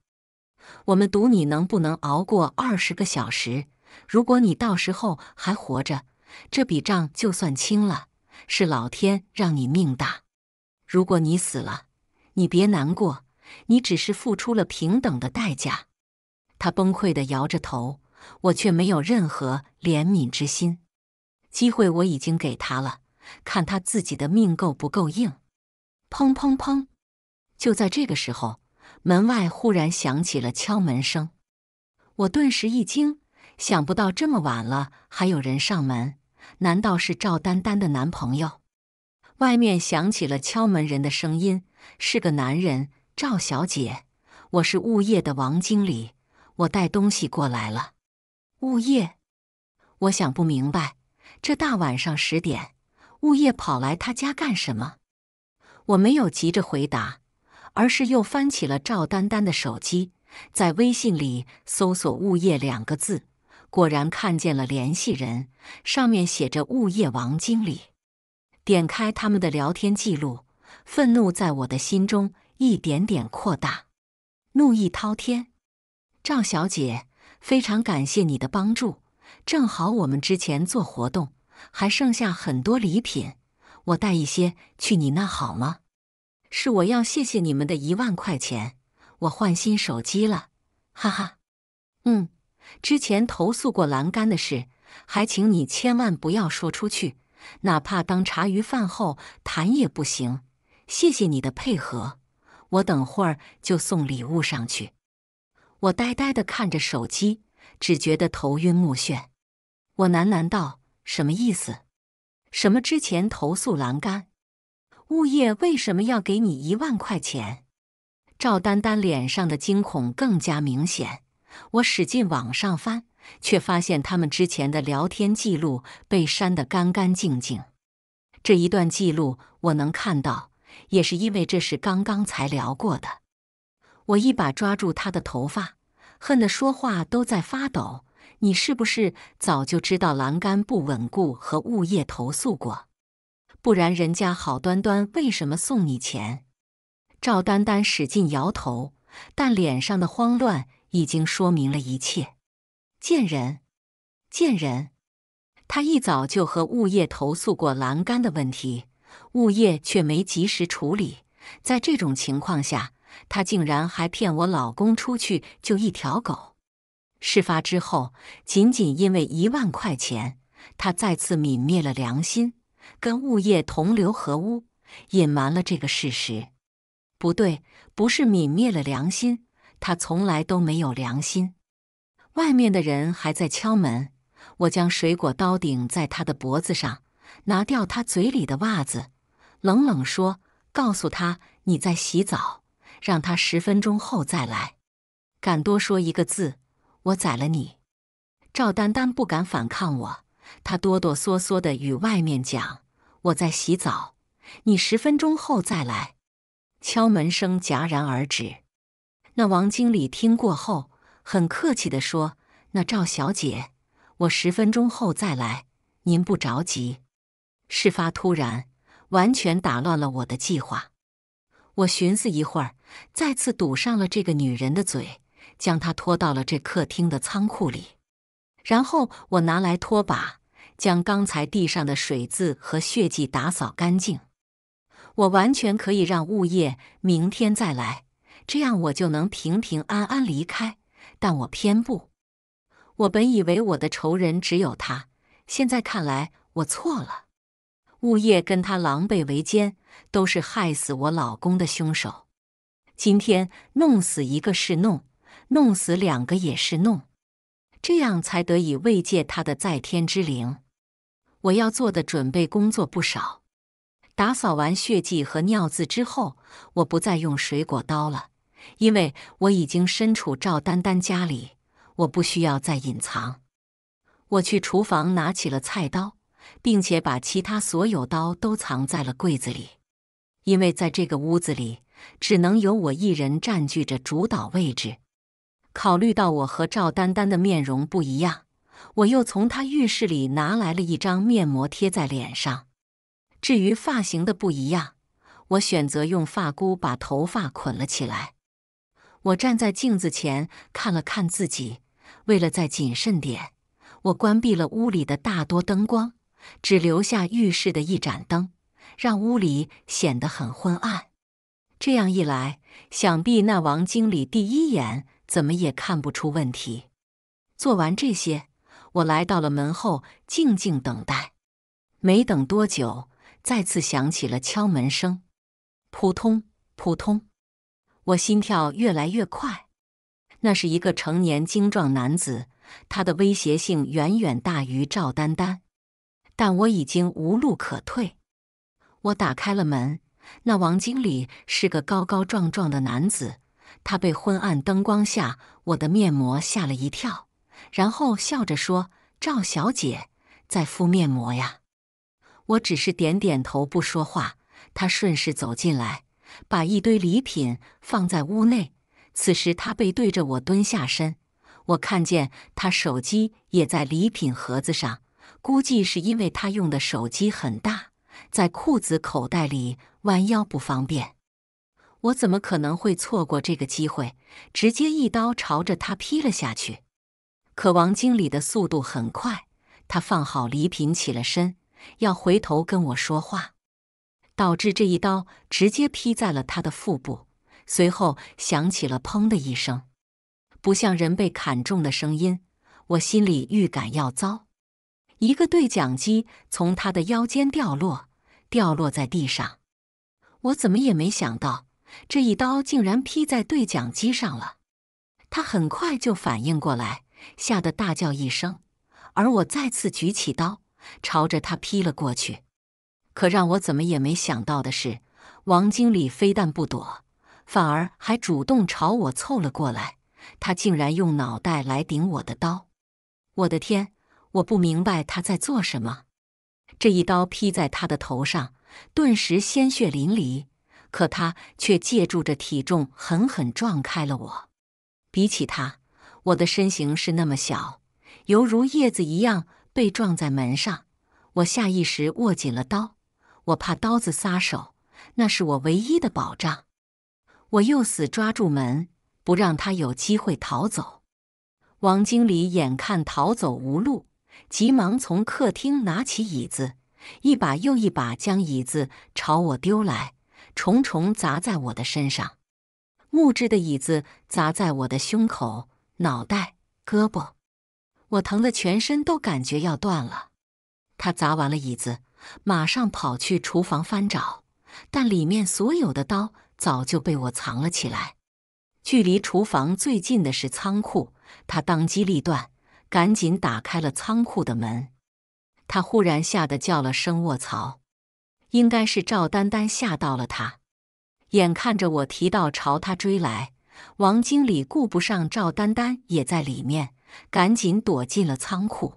我们赌你能不能熬过二十个小时。如果你到时候还活着，这笔账就算清了，是老天让你命大。如果你死了，你别难过，你只是付出了平等的代价。他崩溃的摇着头。我却没有任何怜悯之心，机会我已经给他了，看他自己的命够不够硬。砰砰砰！就在这个时候，门外忽然响起了敲门声，我顿时一惊，想不到这么晚了还有人上门，难道是赵丹丹的男朋友？外面响起了敲门人的声音，是个男人。赵小姐，我是物业的王经理，我带东西过来了。物业，我想不明白，这大晚上十点，物业跑来他家干什么？我没有急着回答，而是又翻起了赵丹丹的手机，在微信里搜索“物业”两个字，果然看见了联系人，上面写着“物业王经理”。点开他们的聊天记录，愤怒在我的心中一点点扩大，怒意滔天。赵小姐。非常感谢你的帮助，正好我们之前做活动还剩下很多礼品，我带一些去你那好吗？是我要谢谢你们的一万块钱，我换新手机了，哈哈。嗯，之前投诉过栏杆的事，还请你千万不要说出去，哪怕当茶余饭后谈也不行。谢谢你的配合，我等会儿就送礼物上去。我呆呆的看着手机，只觉得头晕目眩。我喃喃道：“什么意思？什么之前投诉栏杆，物业为什么要给你一万块钱？”赵丹丹脸上的惊恐更加明显。我使劲往上翻，却发现他们之前的聊天记录被删得干干净净。这一段记录我能看到，也是因为这是刚刚才聊过的。我一把抓住他的头发，恨得说话都在发抖。你是不是早就知道栏杆不稳固，和物业投诉过？不然人家好端端为什么送你钱？赵丹丹使劲摇头，但脸上的慌乱已经说明了一切。贱人，贱人！他一早就和物业投诉过栏杆的问题，物业却没及时处理。在这种情况下。她竟然还骗我老公出去救一条狗。事发之后，仅仅因为一万块钱，她再次泯灭了良心，跟物业同流合污，隐瞒了这个事实。不对，不是泯灭了良心，她从来都没有良心。外面的人还在敲门，我将水果刀顶在他的脖子上，拿掉他嘴里的袜子，冷冷说：“告诉他你在洗澡。”让他十分钟后再来，敢多说一个字，我宰了你！赵丹丹不敢反抗我，她哆哆嗦嗦的与外面讲：“我在洗澡，你十分钟后再来。”敲门声戛然而止。那王经理听过后，很客气的说：“那赵小姐，我十分钟后再来，您不着急。”事发突然，完全打乱了我的计划。我寻思一会儿。再次堵上了这个女人的嘴，将她拖到了这客厅的仓库里。然后我拿来拖把，将刚才地上的水渍和血迹打扫干净。我完全可以让物业明天再来，这样我就能平平安安离开。但我偏不。我本以为我的仇人只有他，现在看来我错了。物业跟他狼狈为奸，都是害死我老公的凶手。今天弄死一个是弄，弄死两个也是弄，这样才得以慰藉他的在天之灵。我要做的准备工作不少。打扫完血迹和尿渍之后，我不再用水果刀了，因为我已经身处赵丹丹家里，我不需要再隐藏。我去厨房拿起了菜刀，并且把其他所有刀都藏在了柜子里，因为在这个屋子里。只能由我一人占据着主导位置。考虑到我和赵丹丹的面容不一样，我又从她浴室里拿来了一张面膜贴在脸上。至于发型的不一样，我选择用发箍把头发捆了起来。我站在镜子前看了看自己。为了再谨慎点，我关闭了屋里的大多灯光，只留下浴室的一盏灯，让屋里显得很昏暗。这样一来，想必那王经理第一眼怎么也看不出问题。做完这些，我来到了门后，静静等待。没等多久，再次响起了敲门声，扑通扑通。我心跳越来越快。那是一个成年精壮男子，他的威胁性远远大于赵丹丹，但我已经无路可退。我打开了门。那王经理是个高高壮壮的男子，他被昏暗灯光下我的面膜吓了一跳，然后笑着说：“赵小姐在敷面膜呀。”我只是点点头不说话。他顺势走进来，把一堆礼品放在屋内。此时他背对着我蹲下身，我看见他手机也在礼品盒子上，估计是因为他用的手机很大，在裤子口袋里。弯腰不方便，我怎么可能会错过这个机会？直接一刀朝着他劈了下去。可王经理的速度很快，他放好礼品，起了身，要回头跟我说话，导致这一刀直接劈在了他的腹部。随后响起了“砰”的一声，不像人被砍中的声音，我心里预感要糟。一个对讲机从他的腰间掉落，掉落在地上。我怎么也没想到，这一刀竟然劈在对讲机上了。他很快就反应过来，吓得大叫一声，而我再次举起刀，朝着他劈了过去。可让我怎么也没想到的是，王经理非但不躲，反而还主动朝我凑了过来。他竟然用脑袋来顶我的刀！我的天！我不明白他在做什么。这一刀劈在他的头上。顿时鲜血淋漓，可他却借助着体重狠狠撞开了我。比起他，我的身形是那么小，犹如叶子一样被撞在门上。我下意识握紧了刀，我怕刀子撒手，那是我唯一的保障。我又死抓住门，不让他有机会逃走。王经理眼看逃走无路，急忙从客厅拿起椅子。一把又一把将椅子朝我丢来，重重砸在我的身上。木质的椅子砸在我的胸口、脑袋、胳膊，我疼得全身都感觉要断了。他砸完了椅子，马上跑去厨房翻找，但里面所有的刀早就被我藏了起来。距离厨房最近的是仓库，他当机立断，赶紧打开了仓库的门。他忽然吓得叫了声“卧槽”，应该是赵丹丹吓到了他。眼看着我提到朝他追来，王经理顾不上赵丹丹也在里面，赶紧躲进了仓库。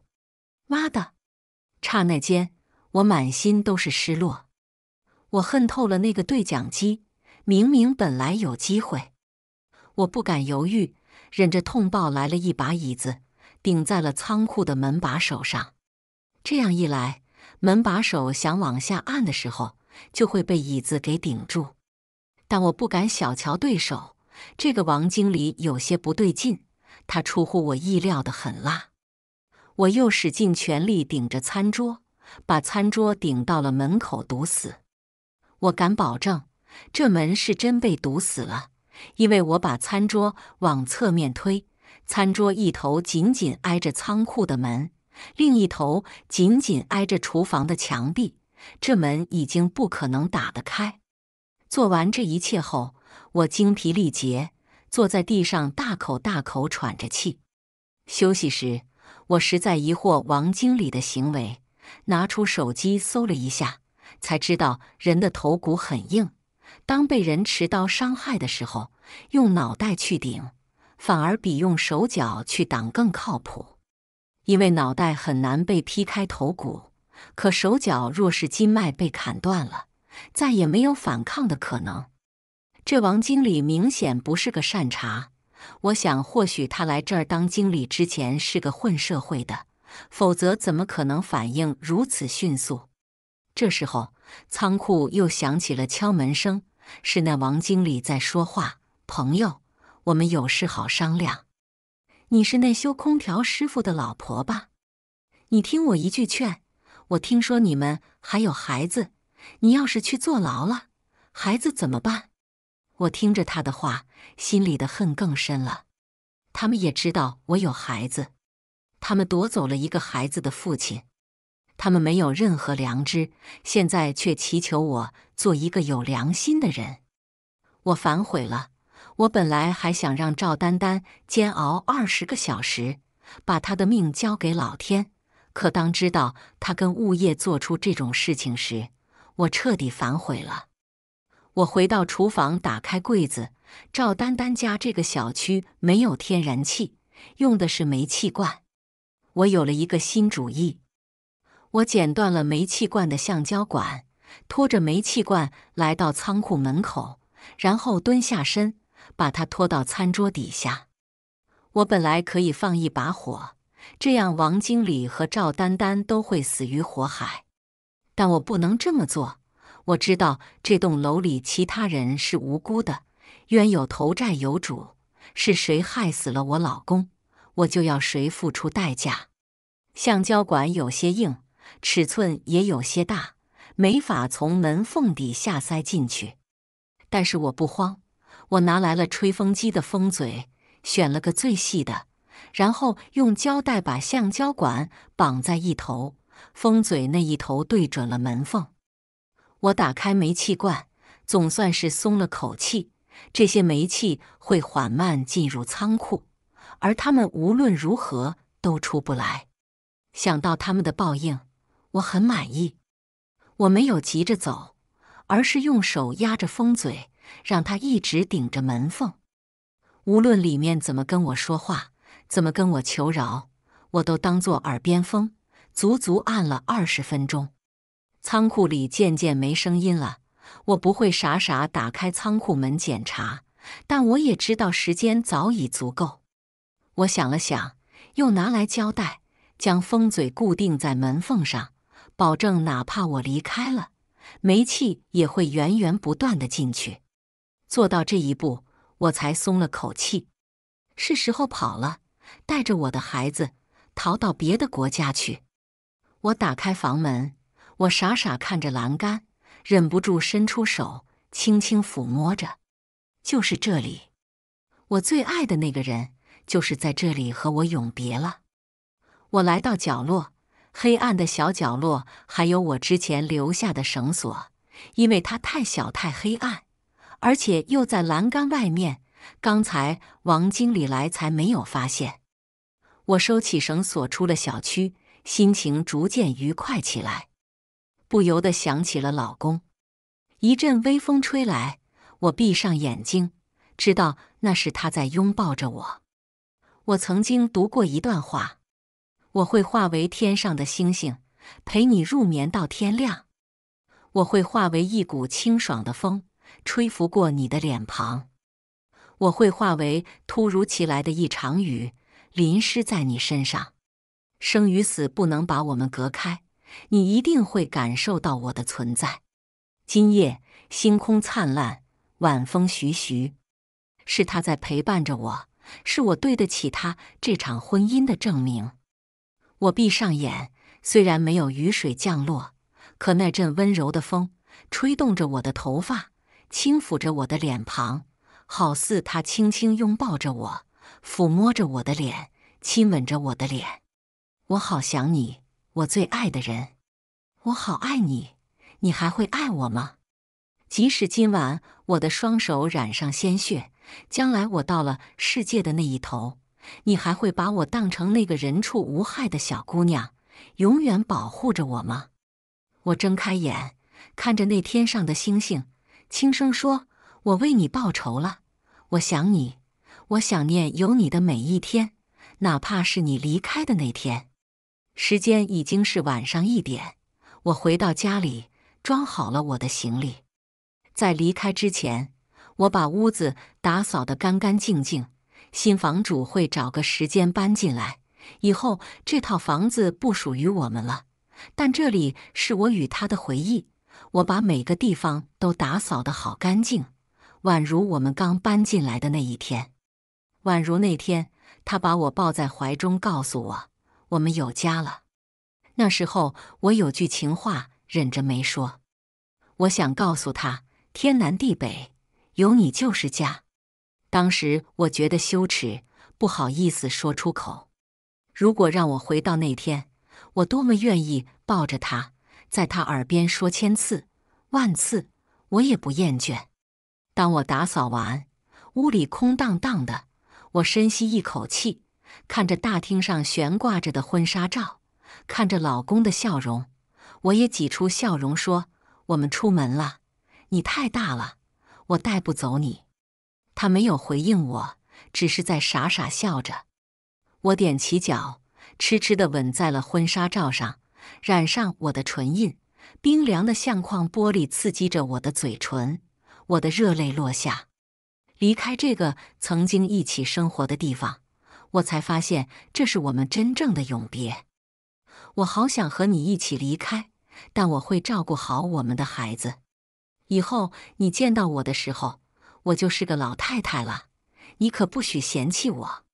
妈的！刹那间，我满心都是失落。我恨透了那个对讲机，明明本来有机会，我不敢犹豫，忍着痛抱来了一把椅子，顶在了仓库的门把手上。这样一来，门把手想往下按的时候，就会被椅子给顶住。但我不敢小瞧对手，这个王经理有些不对劲，他出乎我意料的狠辣。我又使尽全力顶着餐桌，把餐桌顶到了门口，堵死。我敢保证，这门是真被堵死了，因为我把餐桌往侧面推，餐桌一头紧紧挨着仓库的门。另一头紧紧挨着厨房的墙壁，这门已经不可能打得开。做完这一切后，我精疲力竭，坐在地上大口大口喘着气。休息时，我实在疑惑王经理的行为，拿出手机搜了一下，才知道人的头骨很硬，当被人持刀伤害的时候，用脑袋去顶，反而比用手脚去挡更靠谱。因为脑袋很难被劈开，头骨可手脚若是筋脉被砍断了，再也没有反抗的可能。这王经理明显不是个善茬，我想或许他来这儿当经理之前是个混社会的，否则怎么可能反应如此迅速？这时候，仓库又响起了敲门声，是那王经理在说话：“朋友，我们有事好商量。”你是那修空调师傅的老婆吧？你听我一句劝。我听说你们还有孩子，你要是去坐牢了，孩子怎么办？我听着他的话，心里的恨更深了。他们也知道我有孩子，他们夺走了一个孩子的父亲，他们没有任何良知，现在却祈求我做一个有良心的人。我反悔了。我本来还想让赵丹丹煎熬二十个小时，把她的命交给老天。可当知道他跟物业做出这种事情时，我彻底反悔了。我回到厨房，打开柜子。赵丹丹家这个小区没有天然气，用的是煤气罐。我有了一个新主意。我剪断了煤气罐的橡胶管，拖着煤气罐来到仓库门口，然后蹲下身。把他拖到餐桌底下。我本来可以放一把火，这样王经理和赵丹丹都会死于火海。但我不能这么做。我知道这栋楼里其他人是无辜的，冤有头债有主。是谁害死了我老公，我就要谁付出代价。橡胶管有些硬，尺寸也有些大，没法从门缝底下塞进去。但是我不慌。我拿来了吹风机的风嘴，选了个最细的，然后用胶带把橡胶管绑在一头，风嘴那一头对准了门缝。我打开煤气罐，总算是松了口气。这些煤气会缓慢进入仓库，而他们无论如何都出不来。想到他们的报应，我很满意。我没有急着走，而是用手压着风嘴。让他一直顶着门缝，无论里面怎么跟我说话，怎么跟我求饶，我都当做耳边风。足足按了二十分钟，仓库里渐渐没声音了。我不会傻傻打开仓库门检查，但我也知道时间早已足够。我想了想，又拿来胶带，将封嘴固定在门缝上，保证哪怕我离开了，煤气也会源源不断的进去。做到这一步，我才松了口气。是时候跑了，带着我的孩子逃到别的国家去。我打开房门，我傻傻看着栏杆，忍不住伸出手，轻轻抚摸着。就是这里，我最爱的那个人，就是在这里和我永别了。我来到角落，黑暗的小角落，还有我之前留下的绳索，因为它太小，太黑暗。而且又在栏杆外面，刚才王经理来才没有发现。我收起绳索，出了小区，心情逐渐愉快起来，不由得想起了老公。一阵微风吹来，我闭上眼睛，知道那是他在拥抱着我。我曾经读过一段话：“我会化为天上的星星，陪你入眠到天亮；我会化为一股清爽的风。”吹拂过你的脸庞，我会化为突如其来的一场雨，淋湿在你身上。生与死不能把我们隔开，你一定会感受到我的存在。今夜星空灿烂，晚风徐徐，是他在陪伴着我，是我对得起他这场婚姻的证明。我闭上眼，虽然没有雨水降落，可那阵温柔的风吹动着我的头发。轻抚着我的脸庞，好似他轻轻拥抱着我，抚摸着我的脸，亲吻着我的脸。我好想你，我最爱的人。我好爱你，你还会爱我吗？即使今晚我的双手染上鲜血，将来我到了世界的那一头，你还会把我当成那个人畜无害的小姑娘，永远保护着我吗？我睁开眼，看着那天上的星星。轻声说：“我为你报仇了。我想你，我想念有你的每一天，哪怕是你离开的那天。时间已经是晚上一点，我回到家里，装好了我的行李。在离开之前，我把屋子打扫得干干净净。新房主会找个时间搬进来，以后这套房子不属于我们了，但这里是我与他的回忆。”我把每个地方都打扫的好干净，宛如我们刚搬进来的那一天，宛如那天他把我抱在怀中，告诉我我们有家了。那时候我有句情话忍着没说，我想告诉他天南地北有你就是家。当时我觉得羞耻，不好意思说出口。如果让我回到那天，我多么愿意抱着他。在他耳边说千次万次，我也不厌倦。当我打扫完，屋里空荡荡的，我深吸一口气，看着大厅上悬挂着的婚纱照，看着老公的笑容，我也挤出笑容说：“我们出门了，你太大了，我带不走你。”他没有回应我，只是在傻傻笑着。我踮起脚，痴痴的吻在了婚纱照上。染上我的唇印，冰凉的相框玻璃刺激着我的嘴唇，我的热泪落下。离开这个曾经一起生活的地方，我才发现这是我们真正的永别。我好想和你一起离开，但我会照顾好我们的孩子。以后你见到我的时候，我就是个老太太了，你可不许嫌弃我。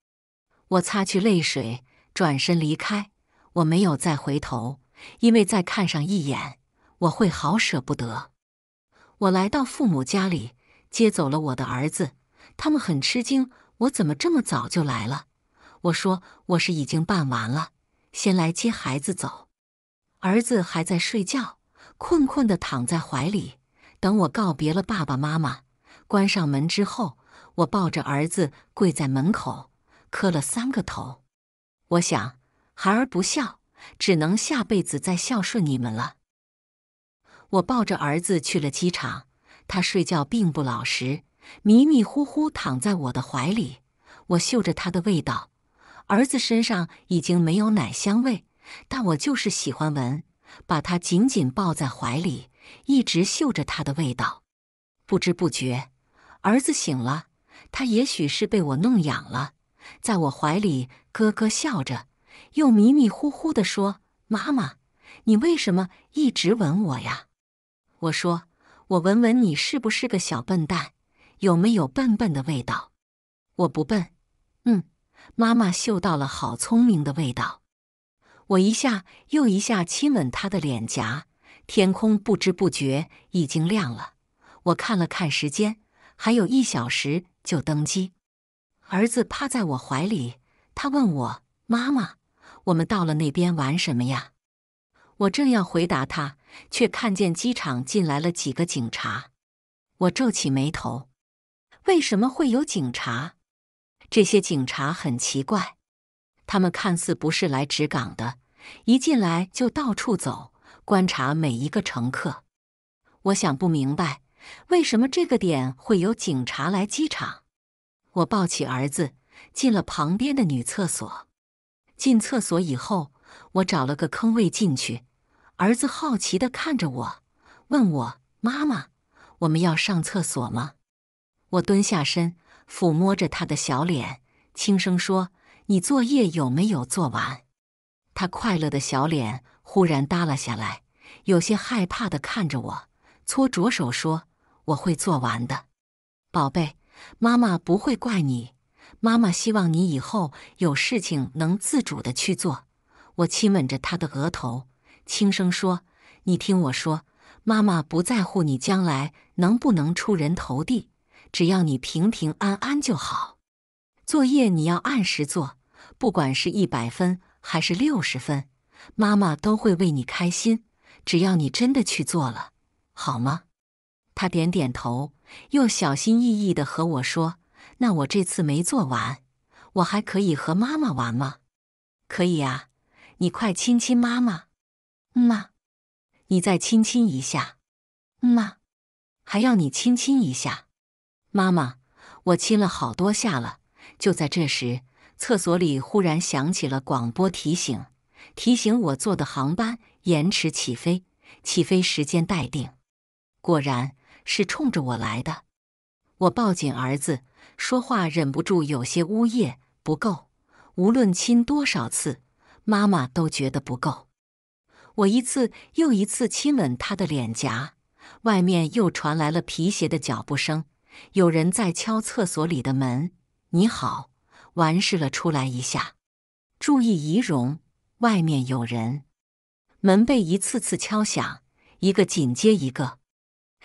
我擦去泪水，转身离开，我没有再回头。因为再看上一眼，我会好舍不得。我来到父母家里，接走了我的儿子。他们很吃惊，我怎么这么早就来了？我说我是已经办完了，先来接孩子走。儿子还在睡觉，困困的躺在怀里。等我告别了爸爸妈妈，关上门之后，我抱着儿子跪在门口，磕了三个头。我想，孩儿不孝。只能下辈子再孝顺你们了。我抱着儿子去了机场，他睡觉并不老实，迷迷糊糊躺在我的怀里。我嗅着他的味道，儿子身上已经没有奶香味，但我就是喜欢闻，把他紧紧抱在怀里，一直嗅着他的味道。不知不觉，儿子醒了，他也许是被我弄痒了，在我怀里咯咯笑着。又迷迷糊糊地说：“妈妈，你为什么一直吻我呀？”我说：“我闻闻你是不是个小笨蛋，有没有笨笨的味道？”“我不笨。”“嗯，妈妈嗅到了好聪明的味道。”我一下又一下亲吻他的脸颊。天空不知不觉已经亮了。我看了看时间，还有一小时就登机。儿子趴在我怀里，他问我：“妈妈。”我们到了那边玩什么呀？我正要回答他，却看见机场进来了几个警察。我皱起眉头，为什么会有警察？这些警察很奇怪，他们看似不是来值岗的，一进来就到处走，观察每一个乘客。我想不明白，为什么这个点会有警察来机场。我抱起儿子，进了旁边的女厕所。进厕所以后，我找了个坑位进去。儿子好奇地看着我，问我：“妈妈，我们要上厕所吗？”我蹲下身，抚摸着他的小脸，轻声说：“你作业有没有做完？”他快乐的小脸忽然耷拉下来，有些害怕地看着我，搓着手说：“我会做完的，宝贝，妈妈不会怪你。”妈妈希望你以后有事情能自主的去做。我亲吻着他的额头，轻声说：“你听我说，妈妈不在乎你将来能不能出人头地，只要你平平安安就好。作业你要按时做，不管是一百分还是六十分，妈妈都会为你开心。只要你真的去做了，好吗？”他点点头，又小心翼翼地和我说。那我这次没做完，我还可以和妈妈玩吗？可以啊，你快亲亲妈妈，妈，你再亲亲一下，妈，还要你亲亲一下，妈妈，我亲了好多下了。就在这时，厕所里忽然响起了广播提醒，提醒我坐的航班延迟起飞，起飞时间待定。果然是冲着我来的，我抱紧儿子。说话忍不住有些呜咽，不够。无论亲多少次，妈妈都觉得不够。我一次又一次亲吻她的脸颊。外面又传来了皮鞋的脚步声，有人在敲厕所里的门。你好，完事了出来一下，注意仪容，外面有人。门被一次次敲响，一个紧接一个。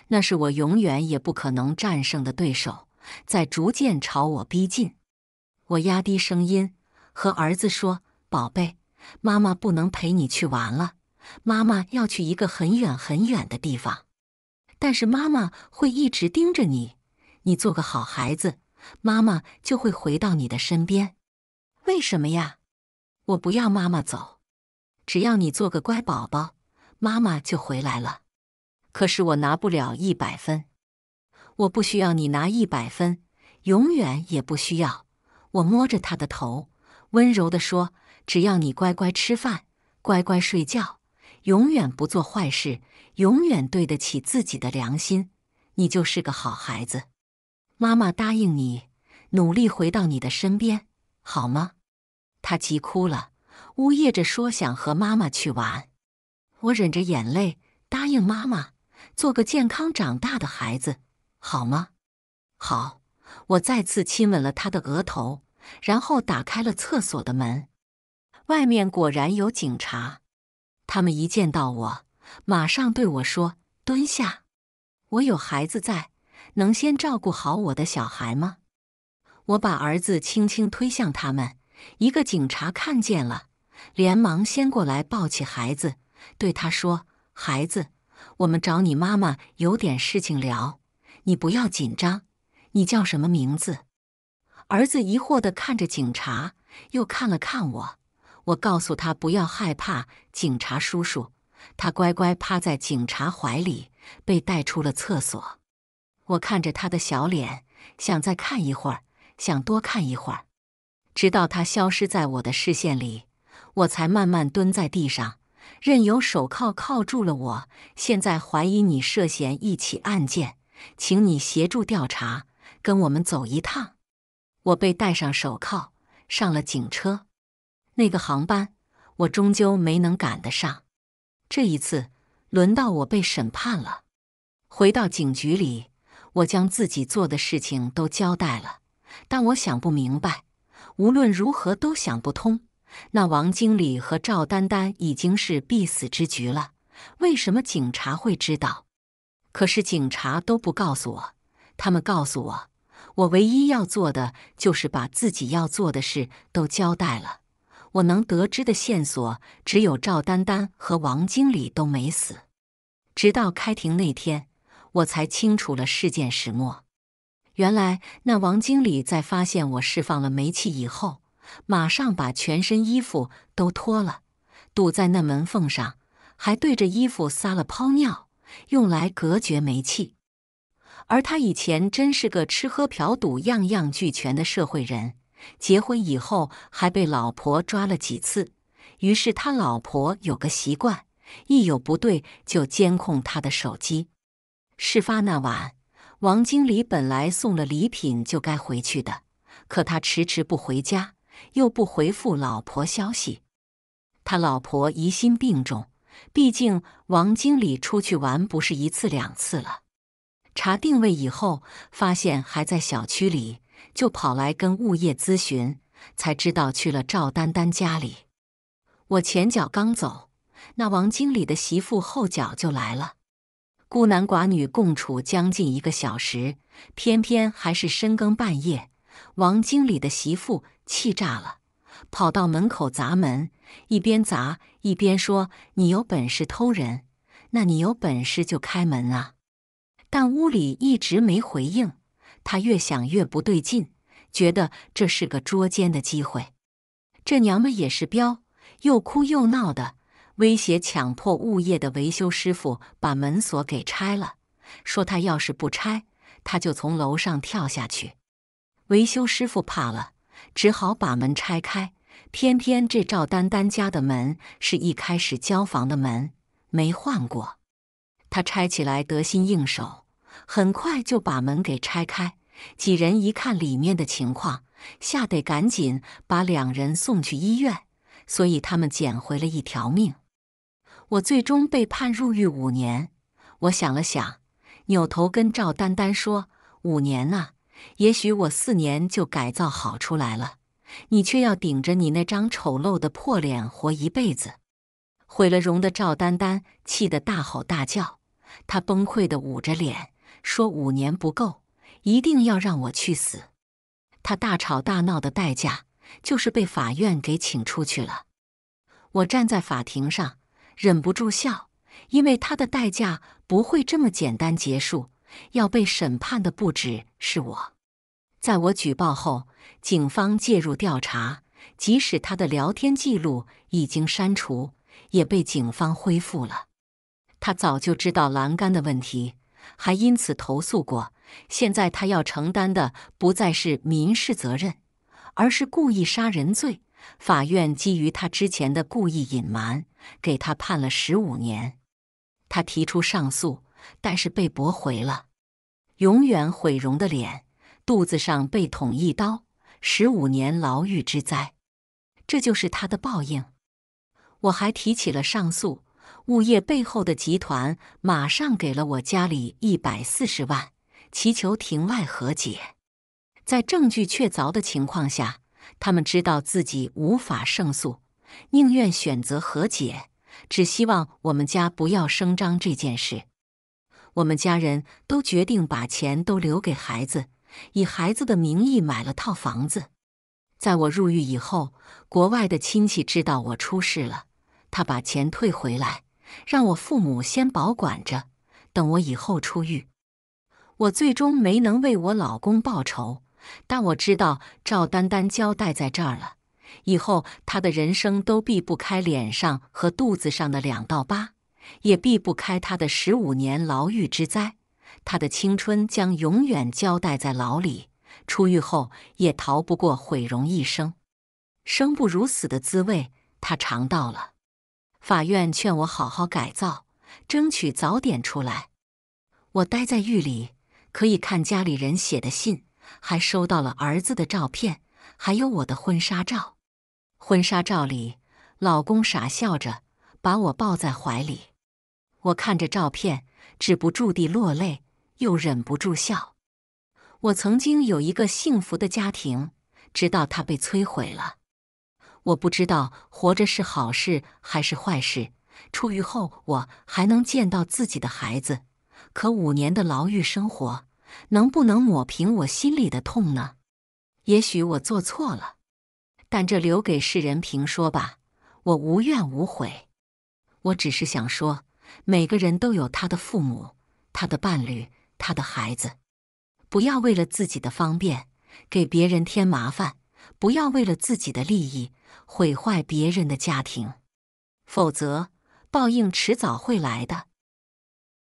那是我永远也不可能战胜的对手。在逐渐朝我逼近，我压低声音和儿子说：“宝贝，妈妈不能陪你去玩了，妈妈要去一个很远很远的地方。但是妈妈会一直盯着你，你做个好孩子，妈妈就会回到你的身边。为什么呀？我不要妈妈走，只要你做个乖宝宝，妈妈就回来了。可是我拿不了一百分。”我不需要你拿一百分，永远也不需要。我摸着他的头，温柔地说：“只要你乖乖吃饭，乖乖睡觉，永远不做坏事，永远对得起自己的良心，你就是个好孩子。”妈妈答应你，努力回到你的身边，好吗？他急哭了，呜咽着说：“想和妈妈去玩。”我忍着眼泪答应妈妈，做个健康长大的孩子。好吗？好，我再次亲吻了他的额头，然后打开了厕所的门。外面果然有警察，他们一见到我，马上对我说：“蹲下。”我有孩子在，能先照顾好我的小孩吗？我把儿子轻轻推向他们，一个警察看见了，连忙先过来抱起孩子，对他说：“孩子，我们找你妈妈有点事情聊。”你不要紧张，你叫什么名字？儿子疑惑地看着警察，又看了看我。我告诉他不要害怕，警察叔叔。他乖乖趴在警察怀里，被带出了厕所。我看着他的小脸，想再看一会儿，想多看一会儿，直到他消失在我的视线里，我才慢慢蹲在地上，任由手铐铐住了。我现在怀疑你涉嫌一起案件。请你协助调查，跟我们走一趟。我被戴上手铐，上了警车。那个航班，我终究没能赶得上。这一次，轮到我被审判了。回到警局里，我将自己做的事情都交代了。但我想不明白，无论如何都想不通。那王经理和赵丹丹已经是必死之局了，为什么警察会知道？可是警察都不告诉我，他们告诉我，我唯一要做的就是把自己要做的事都交代了。我能得知的线索只有赵丹丹和王经理都没死。直到开庭那天，我才清楚了事件始末。原来那王经理在发现我释放了煤气以后，马上把全身衣服都脱了，堵在那门缝上，还对着衣服撒了泡尿。用来隔绝煤气，而他以前真是个吃喝嫖赌样样俱全的社会人。结婚以后还被老婆抓了几次，于是他老婆有个习惯，一有不对就监控他的手机。事发那晚，王经理本来送了礼品就该回去的，可他迟迟不回家，又不回复老婆消息，他老婆疑心病重。毕竟王经理出去玩不是一次两次了，查定位以后发现还在小区里，就跑来跟物业咨询，才知道去了赵丹丹家里。我前脚刚走，那王经理的媳妇后脚就来了，孤男寡女共处将近一个小时，偏偏还是深更半夜，王经理的媳妇气炸了，跑到门口砸门。一边砸一边说：“你有本事偷人，那你有本事就开门啊！”但屋里一直没回应。他越想越不对劲，觉得这是个捉奸的机会。这娘们也是彪，又哭又闹的，威胁强迫物业的维修师傅把门锁给拆了，说他要是不拆，他就从楼上跳下去。维修师傅怕了，只好把门拆开。偏偏这赵丹丹家的门是一开始交房的门，没换过，他拆起来得心应手，很快就把门给拆开。几人一看里面的情况，吓得赶紧把两人送去医院，所以他们捡回了一条命。我最终被判入狱五年，我想了想，扭头跟赵丹丹说：“五年啊，也许我四年就改造好出来了。”你却要顶着你那张丑陋的破脸活一辈子，毁了容的赵丹丹气得大吼大叫，她崩溃的捂着脸说：“五年不够，一定要让我去死！”她大吵大闹的代价就是被法院给请出去了。我站在法庭上忍不住笑，因为她的代价不会这么简单结束，要被审判的不止是我。在我举报后。警方介入调查，即使他的聊天记录已经删除，也被警方恢复了。他早就知道栏杆的问题，还因此投诉过。现在他要承担的不再是民事责任，而是故意杀人罪。法院基于他之前的故意隐瞒，给他判了十五年。他提出上诉，但是被驳回了。永远毁容的脸，肚子上被捅一刀。十五年牢狱之灾，这就是他的报应。我还提起了上诉，物业背后的集团马上给了我家里一百四十万，祈求庭外和解。在证据确凿的情况下，他们知道自己无法胜诉，宁愿选择和解，只希望我们家不要声张这件事。我们家人都决定把钱都留给孩子。以孩子的名义买了套房子，在我入狱以后，国外的亲戚知道我出事了，他把钱退回来，让我父母先保管着，等我以后出狱。我最终没能为我老公报仇，但我知道赵丹丹交代在这儿了，以后他的人生都避不开脸上和肚子上的两道疤，也避不开他的十五年牢狱之灾。他的青春将永远交代在牢里，出狱后也逃不过毁容一生，生不如死的滋味他尝到了。法院劝我好好改造，争取早点出来。我待在狱里，可以看家里人写的信，还收到了儿子的照片，还有我的婚纱照。婚纱照里，老公傻笑着把我抱在怀里。我看着照片，止不住地落泪。又忍不住笑。我曾经有一个幸福的家庭，直到它被摧毁了。我不知道活着是好事还是坏事。出狱后，我还能见到自己的孩子，可五年的牢狱生活能不能抹平我心里的痛呢？也许我做错了，但这留给世人评说吧。我无怨无悔。我只是想说，每个人都有他的父母，他的伴侣。他的孩子，不要为了自己的方便给别人添麻烦，不要为了自己的利益毁坏别人的家庭，否则报应迟早会来的。